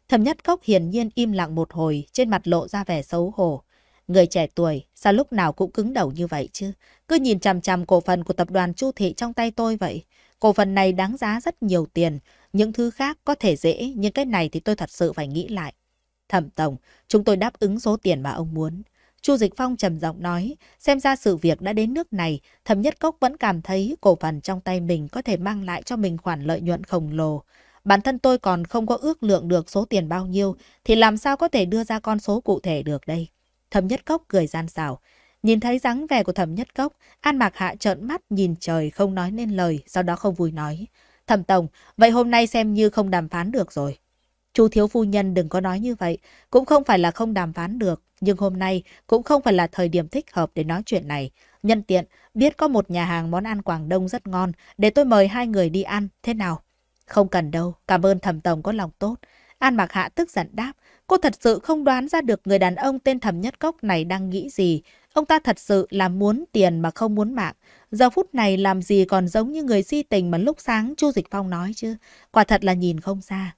Thẩm Nhất Cốc hiển nhiên im lặng một hồi, trên mặt lộ ra vẻ xấu hổ. Người trẻ tuổi, sao lúc nào cũng cứng đầu như vậy chứ? Cứ nhìn chằm chằm cổ phần của tập đoàn Chu Thị trong tay tôi vậy. Cổ phần này đáng giá rất nhiều tiền, những thứ khác có thể dễ, nhưng cái này thì tôi thật sự phải nghĩ lại. Thẩm Tổng, chúng tôi đáp ứng số tiền mà ông muốn. Chu Dịch Phong trầm giọng nói, xem ra sự việc đã đến nước này, Thẩm Nhất Cốc vẫn cảm thấy cổ phần trong tay mình có thể mang lại cho mình khoản lợi nhuận khổng lồ bản thân tôi còn không có ước lượng được số tiền bao nhiêu, thì làm sao có thể đưa ra con số cụ thể được đây? Thẩm Nhất Cốc cười gian xảo. Nhìn thấy dáng vẻ của Thẩm Nhất Cốc, An Mạc Hạ trợn mắt nhìn trời không nói nên lời, sau đó không vui nói. Thẩm Tổng, vậy hôm nay xem như không đàm phán được rồi. Chú thiếu phu nhân đừng có nói như vậy, cũng không phải là không đàm phán được, nhưng hôm nay cũng không phải là thời điểm thích hợp để nói chuyện này. Nhân tiện, biết có một nhà hàng món ăn Quảng Đông rất ngon, để tôi mời hai người đi ăn, thế nào? Không cần đâu, cảm ơn thẩm tổng có lòng tốt. An Mạc Hạ tức giận đáp, cô thật sự không đoán ra được người đàn ông tên thẩm nhất cốc này đang nghĩ gì. Ông ta thật sự là muốn tiền mà không muốn mạng. Giờ phút này làm gì còn giống như người si tình mà lúc sáng Chu Dịch Phong nói chứ. Quả thật là nhìn không xa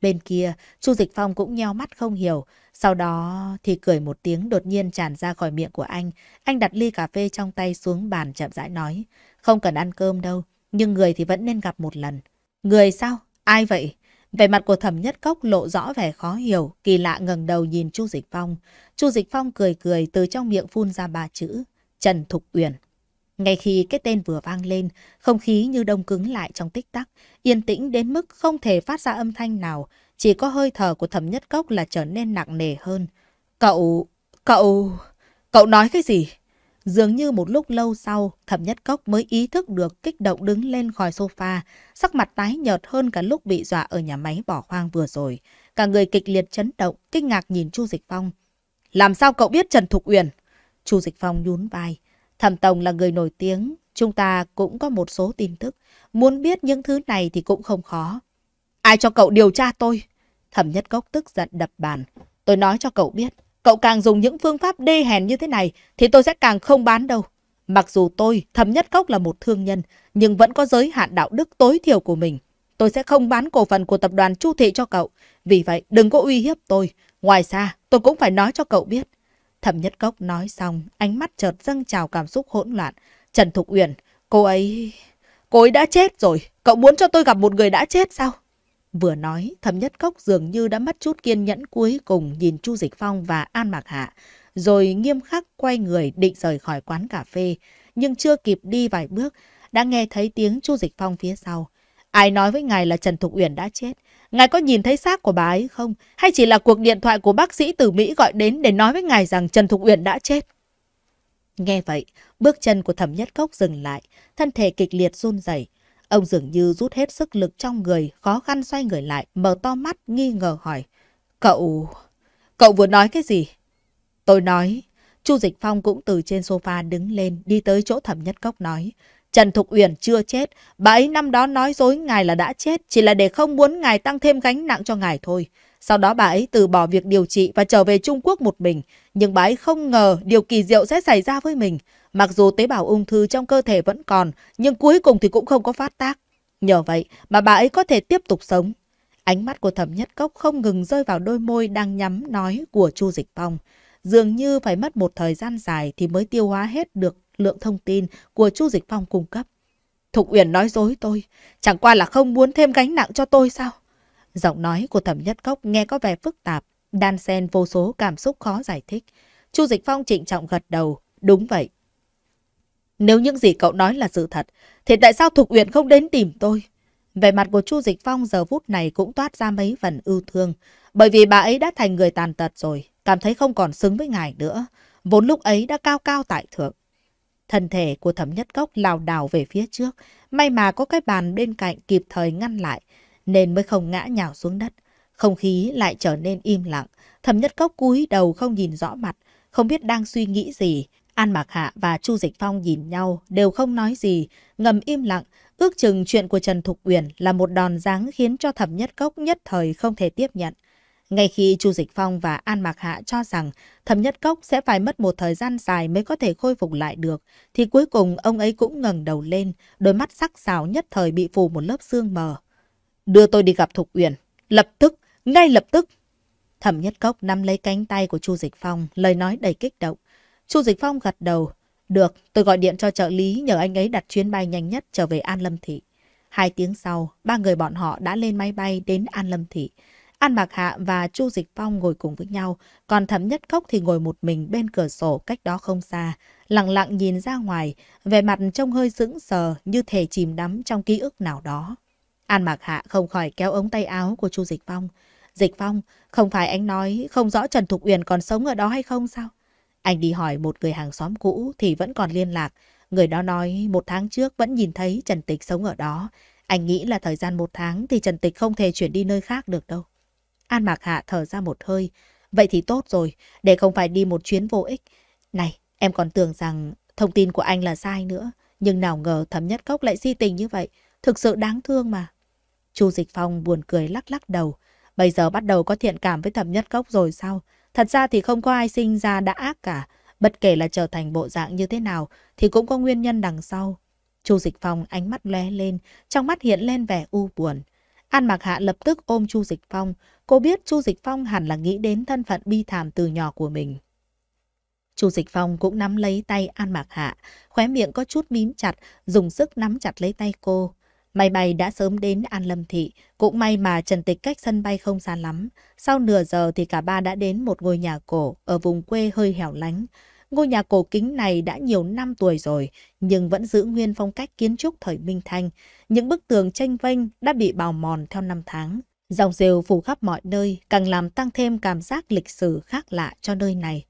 Bên kia, Chu Dịch Phong cũng nheo mắt không hiểu. Sau đó thì cười một tiếng đột nhiên tràn ra khỏi miệng của anh. Anh đặt ly cà phê trong tay xuống bàn chậm rãi nói. Không cần ăn cơm đâu, nhưng người thì vẫn nên gặp một lần. Người sao? Ai vậy? Về mặt của thẩm nhất cốc lộ rõ vẻ khó hiểu, kỳ lạ ngẩng đầu nhìn Chu Dịch Phong. Chu Dịch Phong cười cười từ trong miệng phun ra ba chữ, Trần Thục Uyển. Ngay khi cái tên vừa vang lên, không khí như đông cứng lại trong tích tắc, yên tĩnh đến mức không thể phát ra âm thanh nào, chỉ có hơi thở của thẩm nhất cốc là trở nên nặng nề hơn. Cậu... cậu... cậu nói cái gì? Dường như một lúc lâu sau, thẩm nhất cốc mới ý thức được kích động đứng lên khỏi sofa, sắc mặt tái nhợt hơn cả lúc bị dọa ở nhà máy bỏ hoang vừa rồi. Cả người kịch liệt chấn động, kinh ngạc nhìn Chu Dịch Phong. Làm sao cậu biết Trần Thục Uyển? Chu Dịch Phong nhún vai. Thẩm Tổng là người nổi tiếng, chúng ta cũng có một số tin tức. Muốn biết những thứ này thì cũng không khó. Ai cho cậu điều tra tôi? Thẩm Nhất Cốc tức giận đập bàn. Tôi nói cho cậu biết, Cậu càng dùng những phương pháp đê hèn như thế này thì tôi sẽ càng không bán đâu. Mặc dù tôi, Thẩm Nhất Cốc là một thương nhân, nhưng vẫn có giới hạn đạo đức tối thiểu của mình. Tôi sẽ không bán cổ phần của tập đoàn Chu Thị cho cậu. Vì vậy, đừng có uy hiếp tôi. Ngoài ra, tôi cũng phải nói cho cậu biết. Thẩm Nhất Cốc nói xong, ánh mắt chợt dâng trào cảm xúc hỗn loạn. Trần Thục Uyển, cô ấy... Cô ấy đã chết rồi. Cậu muốn cho tôi gặp một người đã chết sao? Vừa nói, Thẩm Nhất Cốc dường như đã mất chút kiên nhẫn cuối cùng nhìn Chu Dịch Phong và An Mạc Hạ, rồi nghiêm khắc quay người định rời khỏi quán cà phê, nhưng chưa kịp đi vài bước, đã nghe thấy tiếng Chu Dịch Phong phía sau. Ai nói với ngài là Trần Thục Uyển đã chết? Ngài có nhìn thấy xác của bà ấy không? Hay chỉ là cuộc điện thoại của bác sĩ từ Mỹ gọi đến để nói với ngài rằng Trần Thục Uyển đã chết? Nghe vậy, bước chân của Thẩm Nhất Cốc dừng lại, thân thể kịch liệt run rẩy Ông dường như rút hết sức lực trong người, khó khăn xoay người lại, mở to mắt, nghi ngờ hỏi. Cậu... cậu vừa nói cái gì? Tôi nói... Chu Dịch Phong cũng từ trên sofa đứng lên, đi tới chỗ thẩm nhất cốc nói. Trần Thục Uyển chưa chết, bà ấy năm đó nói dối ngài là đã chết, chỉ là để không muốn ngài tăng thêm gánh nặng cho ngài thôi. Sau đó bà ấy từ bỏ việc điều trị và trở về Trung Quốc một mình. Nhưng bà ấy không ngờ điều kỳ diệu sẽ xảy ra với mình. Mặc dù tế bào ung thư trong cơ thể vẫn còn, nhưng cuối cùng thì cũng không có phát tác. Nhờ vậy mà bà ấy có thể tiếp tục sống. Ánh mắt của thẩm nhất cốc không ngừng rơi vào đôi môi đang nhắm nói của Chu Dịch Phong. Dường như phải mất một thời gian dài thì mới tiêu hóa hết được lượng thông tin của Chu Dịch Phong cung cấp. Thục Uyển nói dối tôi, chẳng qua là không muốn thêm gánh nặng cho tôi sao? Giọng nói của thẩm nhất cốc nghe có vẻ phức tạp, đan xen vô số cảm xúc khó giải thích. Chu Dịch Phong trịnh trọng gật đầu, đúng vậy. Nếu những gì cậu nói là sự thật, thì tại sao Thục Uyển không đến tìm tôi? Về mặt của Chu Dịch Phong giờ phút này cũng toát ra mấy phần ưu thương, bởi vì bà ấy đã thành người tàn tật rồi, cảm thấy không còn xứng với ngài nữa, vốn lúc ấy đã cao cao tại thượng. Thân thể của thẩm nhất cốc lào đảo về phía trước, may mà có cái bàn bên cạnh kịp thời ngăn lại, nên mới không ngã nhào xuống đất. Không khí lại trở nên im lặng, thầm nhất cốc cúi đầu không nhìn rõ mặt, không biết đang suy nghĩ gì. An Mạc Hạ và Chu Dịch Phong nhìn nhau đều không nói gì, ngầm im lặng, ước chừng chuyện của Trần Thục Uyển là một đòn giáng khiến cho thẩm nhất cốc nhất thời không thể tiếp nhận. Ngay khi Chu Dịch Phong và An Mạc Hạ cho rằng Thẩm Nhất Cốc sẽ phải mất một thời gian dài mới có thể khôi phục lại được, thì cuối cùng ông ấy cũng ngẩng đầu lên, đôi mắt sắc sảo nhất thời bị phủ một lớp sương mờ đưa tôi đi gặp Thục Uyển. Lập tức, ngay lập tức. Thẩm Nhất Cốc nắm lấy cánh tay của Chu Dịch Phong, lời nói đầy kích động. Chu Dịch Phong gật đầu. Được, tôi gọi điện cho trợ lý nhờ anh ấy đặt chuyến bay nhanh nhất trở về An Lâm Thị. Hai tiếng sau, ba người bọn họ đã lên máy bay đến An Lâm Thị. An Bạc Hạ và Chu Dịch Phong ngồi cùng với nhau, còn Thẩm Nhất Cốc thì ngồi một mình bên cửa sổ cách đó không xa, lặng lặng nhìn ra ngoài, vẻ mặt trông hơi sững sờ như thể chìm đắm trong ký ức nào đó. An Mạc Hạ không khỏi kéo ống tay áo của Chu Dịch Phong. Dịch Phong, không phải anh nói không rõ Trần Thục Uyển còn sống ở đó hay không sao? Anh đi hỏi một người hàng xóm cũ thì vẫn còn liên lạc. Người đó nói một tháng trước vẫn nhìn thấy Trần Tịch sống ở đó. Anh nghĩ là thời gian một tháng thì Trần Tịch không thể chuyển đi nơi khác được đâu. An Mạc Hạ thở ra một hơi. Vậy thì tốt rồi, để không phải đi một chuyến vô ích. Này, em còn tưởng rằng thông tin của anh là sai nữa. Nhưng nào ngờ thấm nhất cốc lại si tình như vậy. Thực sự đáng thương mà. Chu Dịch Phong buồn cười lắc lắc đầu. Bây giờ bắt đầu có thiện cảm với thẩm nhất cốc rồi sao? Thật ra thì không có ai sinh ra đã ác cả. Bất kể là trở thành bộ dạng như thế nào thì cũng có nguyên nhân đằng sau. Chu Dịch Phong ánh mắt lóe lên, trong mắt hiện lên vẻ u buồn. An Mạc Hạ lập tức ôm Chu Dịch Phong. Cô biết Chu Dịch Phong hẳn là nghĩ đến thân phận bi thảm từ nhỏ của mình. Chu Dịch Phong cũng nắm lấy tay An Mạc Hạ, khóe miệng có chút mím chặt, dùng sức nắm chặt lấy tay cô. Máy bay đã sớm đến An Lâm Thị, cũng may mà trần tịch cách sân bay không xa lắm. Sau nửa giờ thì cả ba đã đến một ngôi nhà cổ ở vùng quê hơi hẻo lánh. Ngôi nhà cổ kính này đã nhiều năm tuổi rồi, nhưng vẫn giữ nguyên phong cách kiến trúc thời Minh Thanh. Những bức tường tranh vênh đã bị bào mòn theo năm tháng. Dòng rêu phủ khắp mọi nơi càng làm tăng thêm cảm giác lịch sử khác lạ cho nơi này.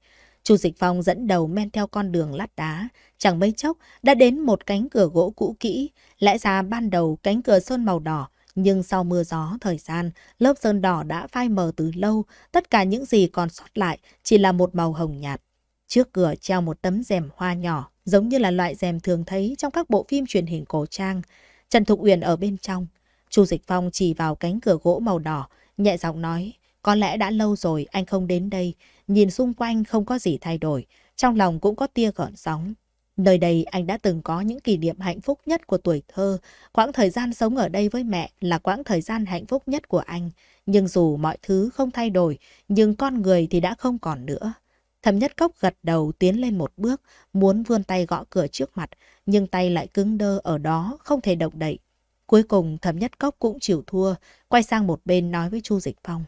Chu Dịch Phong dẫn đầu men theo con đường lát đá, chẳng mấy chốc đã đến một cánh cửa gỗ cũ kỹ, lẽ ra ban đầu cánh cửa sơn màu đỏ, nhưng sau mưa gió thời gian, lớp sơn đỏ đã phai mờ từ lâu, tất cả những gì còn sót lại chỉ là một màu hồng nhạt. Trước cửa treo một tấm rèm hoa nhỏ, giống như là loại rèm thường thấy trong các bộ phim truyền hình cổ trang. Trần Thục Uyển ở bên trong. Chu Dịch Phong chỉ vào cánh cửa gỗ màu đỏ, nhẹ giọng nói, có lẽ đã lâu rồi anh không đến đây, nhìn xung quanh không có gì thay đổi, trong lòng cũng có tia gợn sóng. Nơi đây anh đã từng có những kỷ niệm hạnh phúc nhất của tuổi thơ, quãng thời gian sống ở đây với mẹ là quãng thời gian hạnh phúc nhất của anh. Nhưng dù mọi thứ không thay đổi, nhưng con người thì đã không còn nữa. Thẩm nhất cốc gật đầu tiến lên một bước, muốn vươn tay gõ cửa trước mặt, nhưng tay lại cứng đơ ở đó, không thể động đậy. Cuối cùng thẩm nhất cốc cũng chịu thua, quay sang một bên nói với Chu Dịch Phong.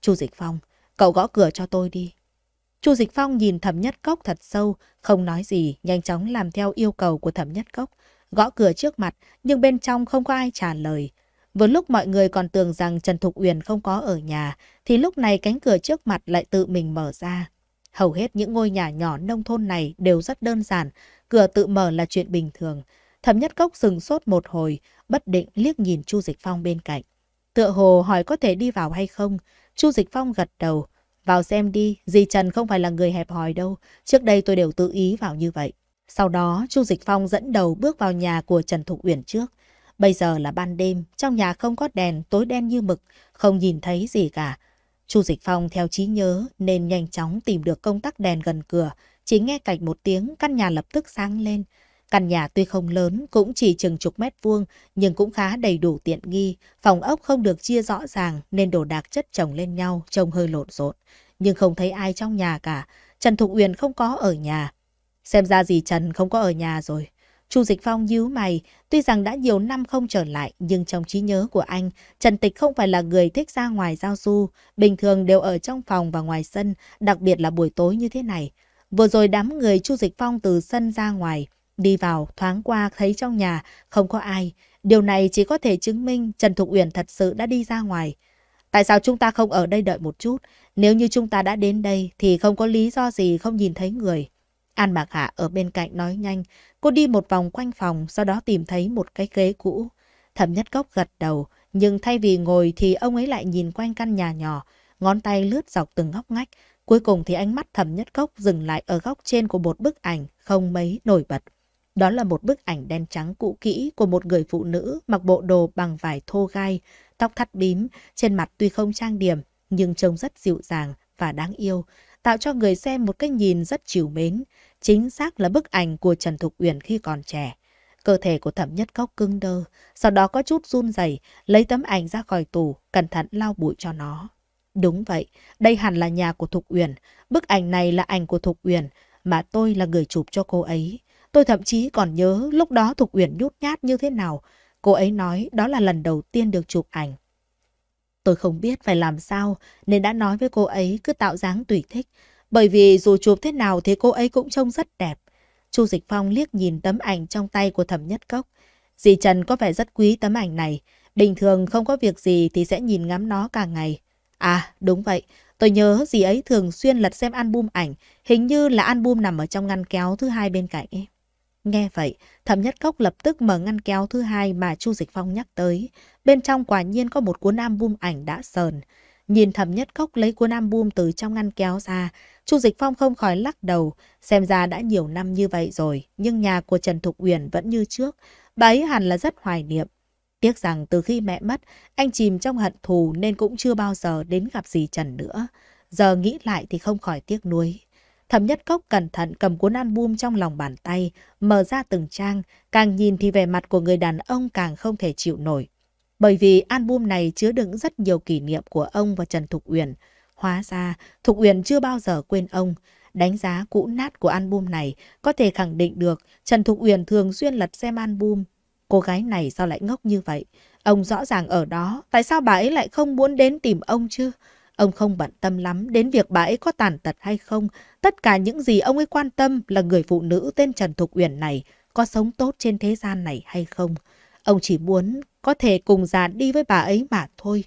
Chu Dịch Phong, cậu gõ cửa cho tôi đi. Chu Dịch Phong nhìn Thẩm Nhất Cốc thật sâu, không nói gì, nhanh chóng làm theo yêu cầu của Thẩm Nhất Cốc, gõ cửa trước mặt, nhưng bên trong không có ai trả lời. Vừa lúc mọi người còn tưởng rằng Trần Thục Uyển không có ở nhà, thì lúc này cánh cửa trước mặt lại tự mình mở ra. Hầu hết những ngôi nhà nhỏ nông thôn này đều rất đơn giản, cửa tự mở là chuyện bình thường. Thẩm Nhất Cốc sừng sốt một hồi, bất định liếc nhìn Chu Dịch Phong bên cạnh. Tựa hồ hỏi có thể đi vào hay không, Chu Dịch Phong gật đầu, vào xem đi, dì Trần không phải là người hẹp hòi đâu, trước đây tôi đều tự ý vào như vậy. Sau đó, Chu Dịch Phong dẫn đầu bước vào nhà của Trần Thục Uyển trước. Bây giờ là ban đêm, trong nhà không có đèn, tối đen như mực, không nhìn thấy gì cả. Chu Dịch Phong theo trí nhớ nên nhanh chóng tìm được công tắc đèn gần cửa, chỉ nghe cạch một tiếng căn nhà lập tức sáng lên. Căn nhà tuy không lớn, cũng chỉ chừng chục mét vuông, nhưng cũng khá đầy đủ tiện nghi. Phòng ốc không được chia rõ ràng nên đồ đạc chất chồng lên nhau, trông hơi lộn xộn. Nhưng không thấy ai trong nhà cả, Trần Thục uyển không có ở nhà. Xem ra gì Trần không có ở nhà rồi. Chu Dịch Phong nhíu mày, tuy rằng đã nhiều năm không trở lại, nhưng trong trí nhớ của anh, Trần Tịch không phải là người thích ra ngoài giao du, bình thường đều ở trong phòng và ngoài sân, đặc biệt là buổi tối như thế này. Vừa rồi đám người Chu Dịch Phong từ sân ra ngoài, Đi vào, thoáng qua, thấy trong nhà, không có ai. Điều này chỉ có thể chứng minh Trần Thục Uyển thật sự đã đi ra ngoài. Tại sao chúng ta không ở đây đợi một chút? Nếu như chúng ta đã đến đây thì không có lý do gì không nhìn thấy người. An Mạc Hạ ở bên cạnh nói nhanh. Cô đi một vòng quanh phòng, sau đó tìm thấy một cái ghế cũ. Thẩm Nhất Cốc gật đầu, nhưng thay vì ngồi thì ông ấy lại nhìn quanh căn nhà nhỏ, ngón tay lướt dọc từng ngóc ngách. Cuối cùng thì ánh mắt Thẩm Nhất Cốc dừng lại ở góc trên của một bức ảnh không mấy nổi bật. Đó là một bức ảnh đen trắng cũ kỹ của một người phụ nữ mặc bộ đồ bằng vải thô gai, tóc thắt bím, trên mặt tuy không trang điểm nhưng trông rất dịu dàng và đáng yêu, tạo cho người xem một cái nhìn rất chiều mến. Chính xác là bức ảnh của Trần Thục Uyển khi còn trẻ. Cơ thể của thẩm nhất cốc cưng đơ, sau đó có chút run rẩy lấy tấm ảnh ra khỏi tủ, cẩn thận lau bụi cho nó. Đúng vậy, đây hẳn là nhà của Thục Uyển, bức ảnh này là ảnh của Thục Uyển, mà tôi là người chụp cho cô ấy. Tôi thậm chí còn nhớ lúc đó Thục Uyển nhút nhát như thế nào. Cô ấy nói đó là lần đầu tiên được chụp ảnh. Tôi không biết phải làm sao nên đã nói với cô ấy cứ tạo dáng tùy thích. Bởi vì dù chụp thế nào thì cô ấy cũng trông rất đẹp. Chu Dịch Phong liếc nhìn tấm ảnh trong tay của thẩm nhất cốc. Dì Trần có vẻ rất quý tấm ảnh này. Bình thường không có việc gì thì sẽ nhìn ngắm nó cả ngày. À, đúng vậy. Tôi nhớ dì ấy thường xuyên lật xem album ảnh. Hình như là album nằm ở trong ngăn kéo thứ hai bên cạnh ấy. Nghe vậy, Thẩm Nhất Cốc lập tức mở ngăn kéo thứ hai mà Chu Dịch Phong nhắc tới. Bên trong quả nhiên có một cuốn album ảnh đã sờn. Nhìn Thẩm Nhất Cốc lấy cuốn album từ trong ngăn kéo ra, Chu Dịch Phong không khỏi lắc đầu. Xem ra đã nhiều năm như vậy rồi, nhưng nhà của Trần Thục Uyển vẫn như trước. Bà ấy hẳn là rất hoài niệm. Tiếc rằng từ khi mẹ mất, anh chìm trong hận thù nên cũng chưa bao giờ đến gặp gì Trần nữa. Giờ nghĩ lại thì không khỏi tiếc nuối. Thẩm Nhất Cốc cẩn thận cầm cuốn album trong lòng bàn tay, mở ra từng trang, càng nhìn thì vẻ mặt của người đàn ông càng không thể chịu nổi. Bởi vì album này chứa đựng rất nhiều kỷ niệm của ông và Trần Thục Uyển. Hóa ra, Thục Uyển chưa bao giờ quên ông. Đánh giá cũ nát của album này có thể khẳng định được Trần Thục Uyển thường xuyên lật xem album. Cô gái này sao lại ngốc như vậy? Ông rõ ràng ở đó, tại sao bà ấy lại không muốn đến tìm ông chứ? Ông không bận tâm lắm đến việc bà ấy có tàn tật hay không. Tất cả những gì ông ấy quan tâm là người phụ nữ tên Trần Thục Uyển này có sống tốt trên thế gian này hay không. Ông chỉ muốn có thể cùng già đi với bà ấy mà thôi.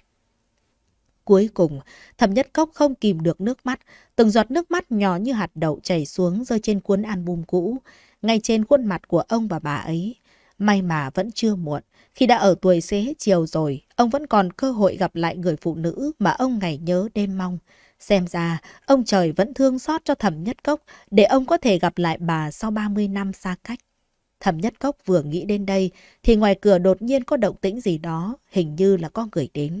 Cuối cùng, thẩm nhất cốc không kìm được nước mắt. Từng giọt nước mắt nhỏ như hạt đậu chảy xuống rơi trên cuốn album cũ, ngay trên khuôn mặt của ông và bà ấy. May mà vẫn chưa muộn. Khi đã ở tuổi xế chiều rồi, ông vẫn còn cơ hội gặp lại người phụ nữ mà ông ngày nhớ đêm mong. Xem ra, ông trời vẫn thương xót cho thẩm nhất cốc để ông có thể gặp lại bà sau 30 năm xa cách. Thẩm nhất cốc vừa nghĩ đến đây thì ngoài cửa đột nhiên có động tĩnh gì đó, hình như là có người đến.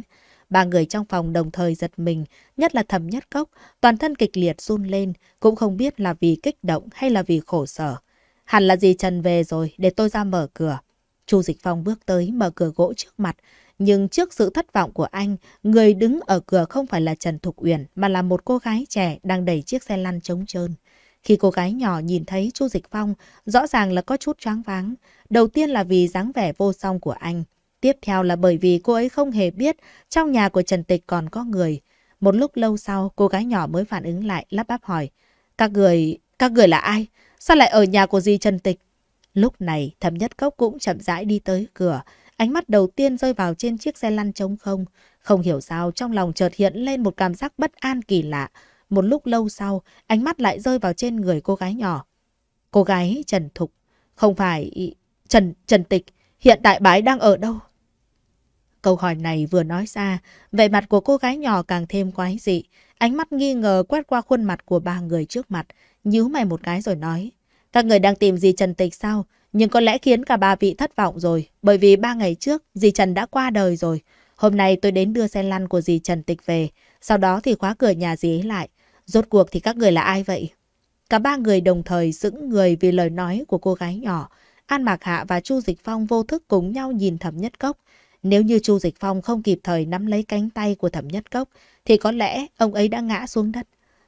Ba người trong phòng đồng thời giật mình, nhất là thẩm nhất cốc, toàn thân kịch liệt run lên, cũng không biết là vì kích động hay là vì khổ sở. Hẳn là gì Trần về rồi, để tôi ra mở cửa. Chu Dịch Phong bước tới mở cửa gỗ trước mặt, nhưng trước sự thất vọng của anh, người đứng ở cửa không phải là Trần Thục Uyển mà là một cô gái trẻ đang đẩy chiếc xe lăn trống trơn. Khi cô gái nhỏ nhìn thấy Chu Dịch Phong, rõ ràng là có chút choáng váng. Đầu tiên là vì dáng vẻ vô song của anh, tiếp theo là bởi vì cô ấy không hề biết trong nhà của Trần Tịch còn có người. Một lúc lâu sau, cô gái nhỏ mới phản ứng lại, lắp bắp hỏi. Các người, các người là ai? Sao lại ở nhà của dì Trần Tịch? Lúc này, thẩm nhất cốc cũng chậm rãi đi tới cửa, ánh mắt đầu tiên rơi vào trên chiếc xe lăn trống không. Không hiểu sao trong lòng chợt hiện lên một cảm giác bất an kỳ lạ. Một lúc lâu sau, ánh mắt lại rơi vào trên người cô gái nhỏ. Cô gái Trần Thục, không phải Trần Trần Tịch, hiện tại bái đang ở đâu? Câu hỏi này vừa nói ra, vẻ mặt của cô gái nhỏ càng thêm quái dị. Ánh mắt nghi ngờ quét qua khuôn mặt của ba người trước mặt, nhíu mày một cái rồi nói. Các người đang tìm dì Trần tịch sao? Nhưng có lẽ khiến cả ba vị thất vọng rồi, bởi vì ba ngày trước dì Trần đã qua đời rồi. Hôm nay tôi đến đưa xe lăn của dì Trần tịch về, sau đó thì khóa cửa nhà dì ấy lại. Rốt cuộc thì các người là ai vậy? Cả ba người đồng thời sững người vì lời nói của cô gái nhỏ. An Mạc Hạ và Chu Dịch Phong vô thức cùng nhau nhìn Thẩm Nhất Cốc. Nếu như Chu Dịch Phong không kịp thời nắm lấy cánh tay của Thẩm Nhất Cốc, thì có lẽ ông ấy đã ngã xuống đất.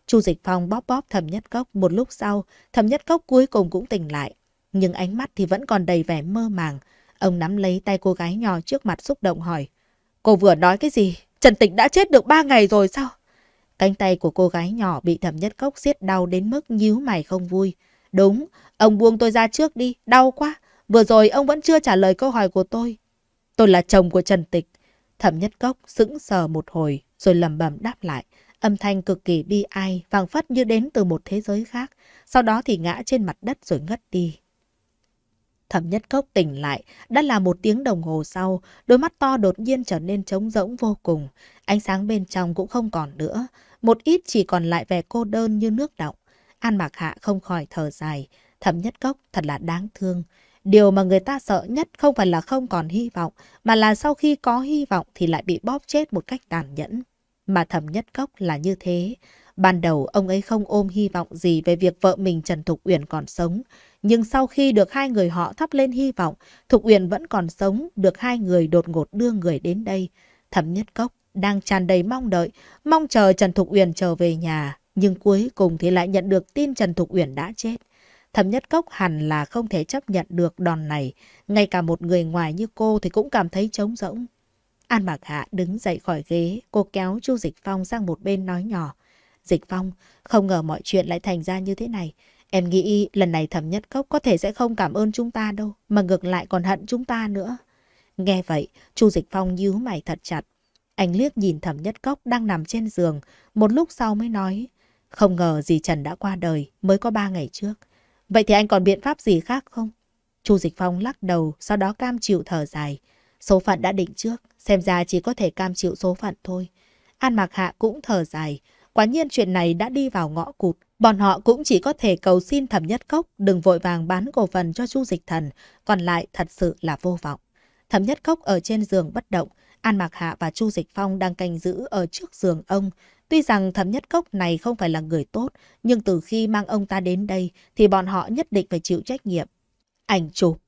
Chu Dịch Phong bóp bóp Thẩm Nhất Cốc một lúc sau, Thẩm Nhất Cốc cuối cùng cũng tỉnh lại. Nhưng ánh mắt thì vẫn còn đầy vẻ mơ màng. Ông nắm lấy tay cô gái nhỏ trước mặt xúc động hỏi. Cô vừa nói cái gì? Trần Tịnh đã chết được ba ngày rồi sao? Cánh tay của cô gái nhỏ bị Thẩm Nhất Cốc siết đau đến mức nhíu mày không vui. Đúng, ông buông tôi ra trước đi, đau quá. Vừa rồi ông vẫn chưa trả lời câu hỏi của tôi. Tôi là chồng của Trần Tịch. Thẩm Nhất Cốc sững sờ một hồi rồi lẩm bẩm đáp lại. Âm thanh cực kỳ bi ai, vàng phất như đến từ một thế giới khác, sau đó thì ngã trên mặt đất rồi ngất đi. Thẩm nhất cốc tỉnh lại, đã là một tiếng đồng hồ sau, đôi mắt to đột nhiên trở nên trống rỗng vô cùng, ánh sáng bên trong cũng không còn nữa, một ít chỉ còn lại vẻ cô đơn như nước đọng. An Mạc Hạ không khỏi thở dài, thẩm nhất cốc thật là đáng thương. Điều mà người ta sợ nhất không phải là không còn hy vọng, mà là sau khi có hy vọng thì lại bị bóp chết một cách tàn nhẫn mà thẩm nhất cốc là như thế. Ban đầu ông ấy không ôm hy vọng gì về việc vợ mình Trần Thục Uyển còn sống. Nhưng sau khi được hai người họ thắp lên hy vọng, Thục Uyển vẫn còn sống, được hai người đột ngột đưa người đến đây. Thẩm Nhất Cốc đang tràn đầy mong đợi, mong chờ Trần Thục Uyển trở về nhà. Nhưng cuối cùng thì lại nhận được tin Trần Thục Uyển đã chết. Thẩm Nhất Cốc hẳn là không thể chấp nhận được đòn này. Ngay cả một người ngoài như cô thì cũng cảm thấy trống rỗng. An Mạc Hạ đứng dậy khỏi ghế, cô kéo Chu Dịch Phong sang một bên nói nhỏ. Dịch Phong, không ngờ mọi chuyện lại thành ra như thế này. Em nghĩ lần này thẩm nhất cốc có thể sẽ không cảm ơn chúng ta đâu, mà ngược lại còn hận chúng ta nữa. Nghe vậy, Chu Dịch Phong nhíu mày thật chặt. Anh liếc nhìn thẩm nhất cốc đang nằm trên giường, một lúc sau mới nói. Không ngờ dì Trần đã qua đời, mới có ba ngày trước. Vậy thì anh còn biện pháp gì khác không? Chu Dịch Phong lắc đầu, sau đó cam chịu thở dài. Số phận đã định trước, xem ra chỉ có thể cam chịu số phận thôi. An Mạc Hạ cũng thở dài, quả nhiên chuyện này đã đi vào ngõ cụt. Bọn họ cũng chỉ có thể cầu xin thẩm nhất cốc đừng vội vàng bán cổ phần cho chu dịch thần, còn lại thật sự là vô vọng. Thẩm nhất cốc ở trên giường bất động, An Mạc Hạ và Chu Dịch Phong đang canh giữ ở trước giường ông. Tuy rằng thẩm nhất cốc này không phải là người tốt, nhưng từ khi mang ông ta đến đây thì bọn họ nhất định phải chịu trách nhiệm. Ảnh chụp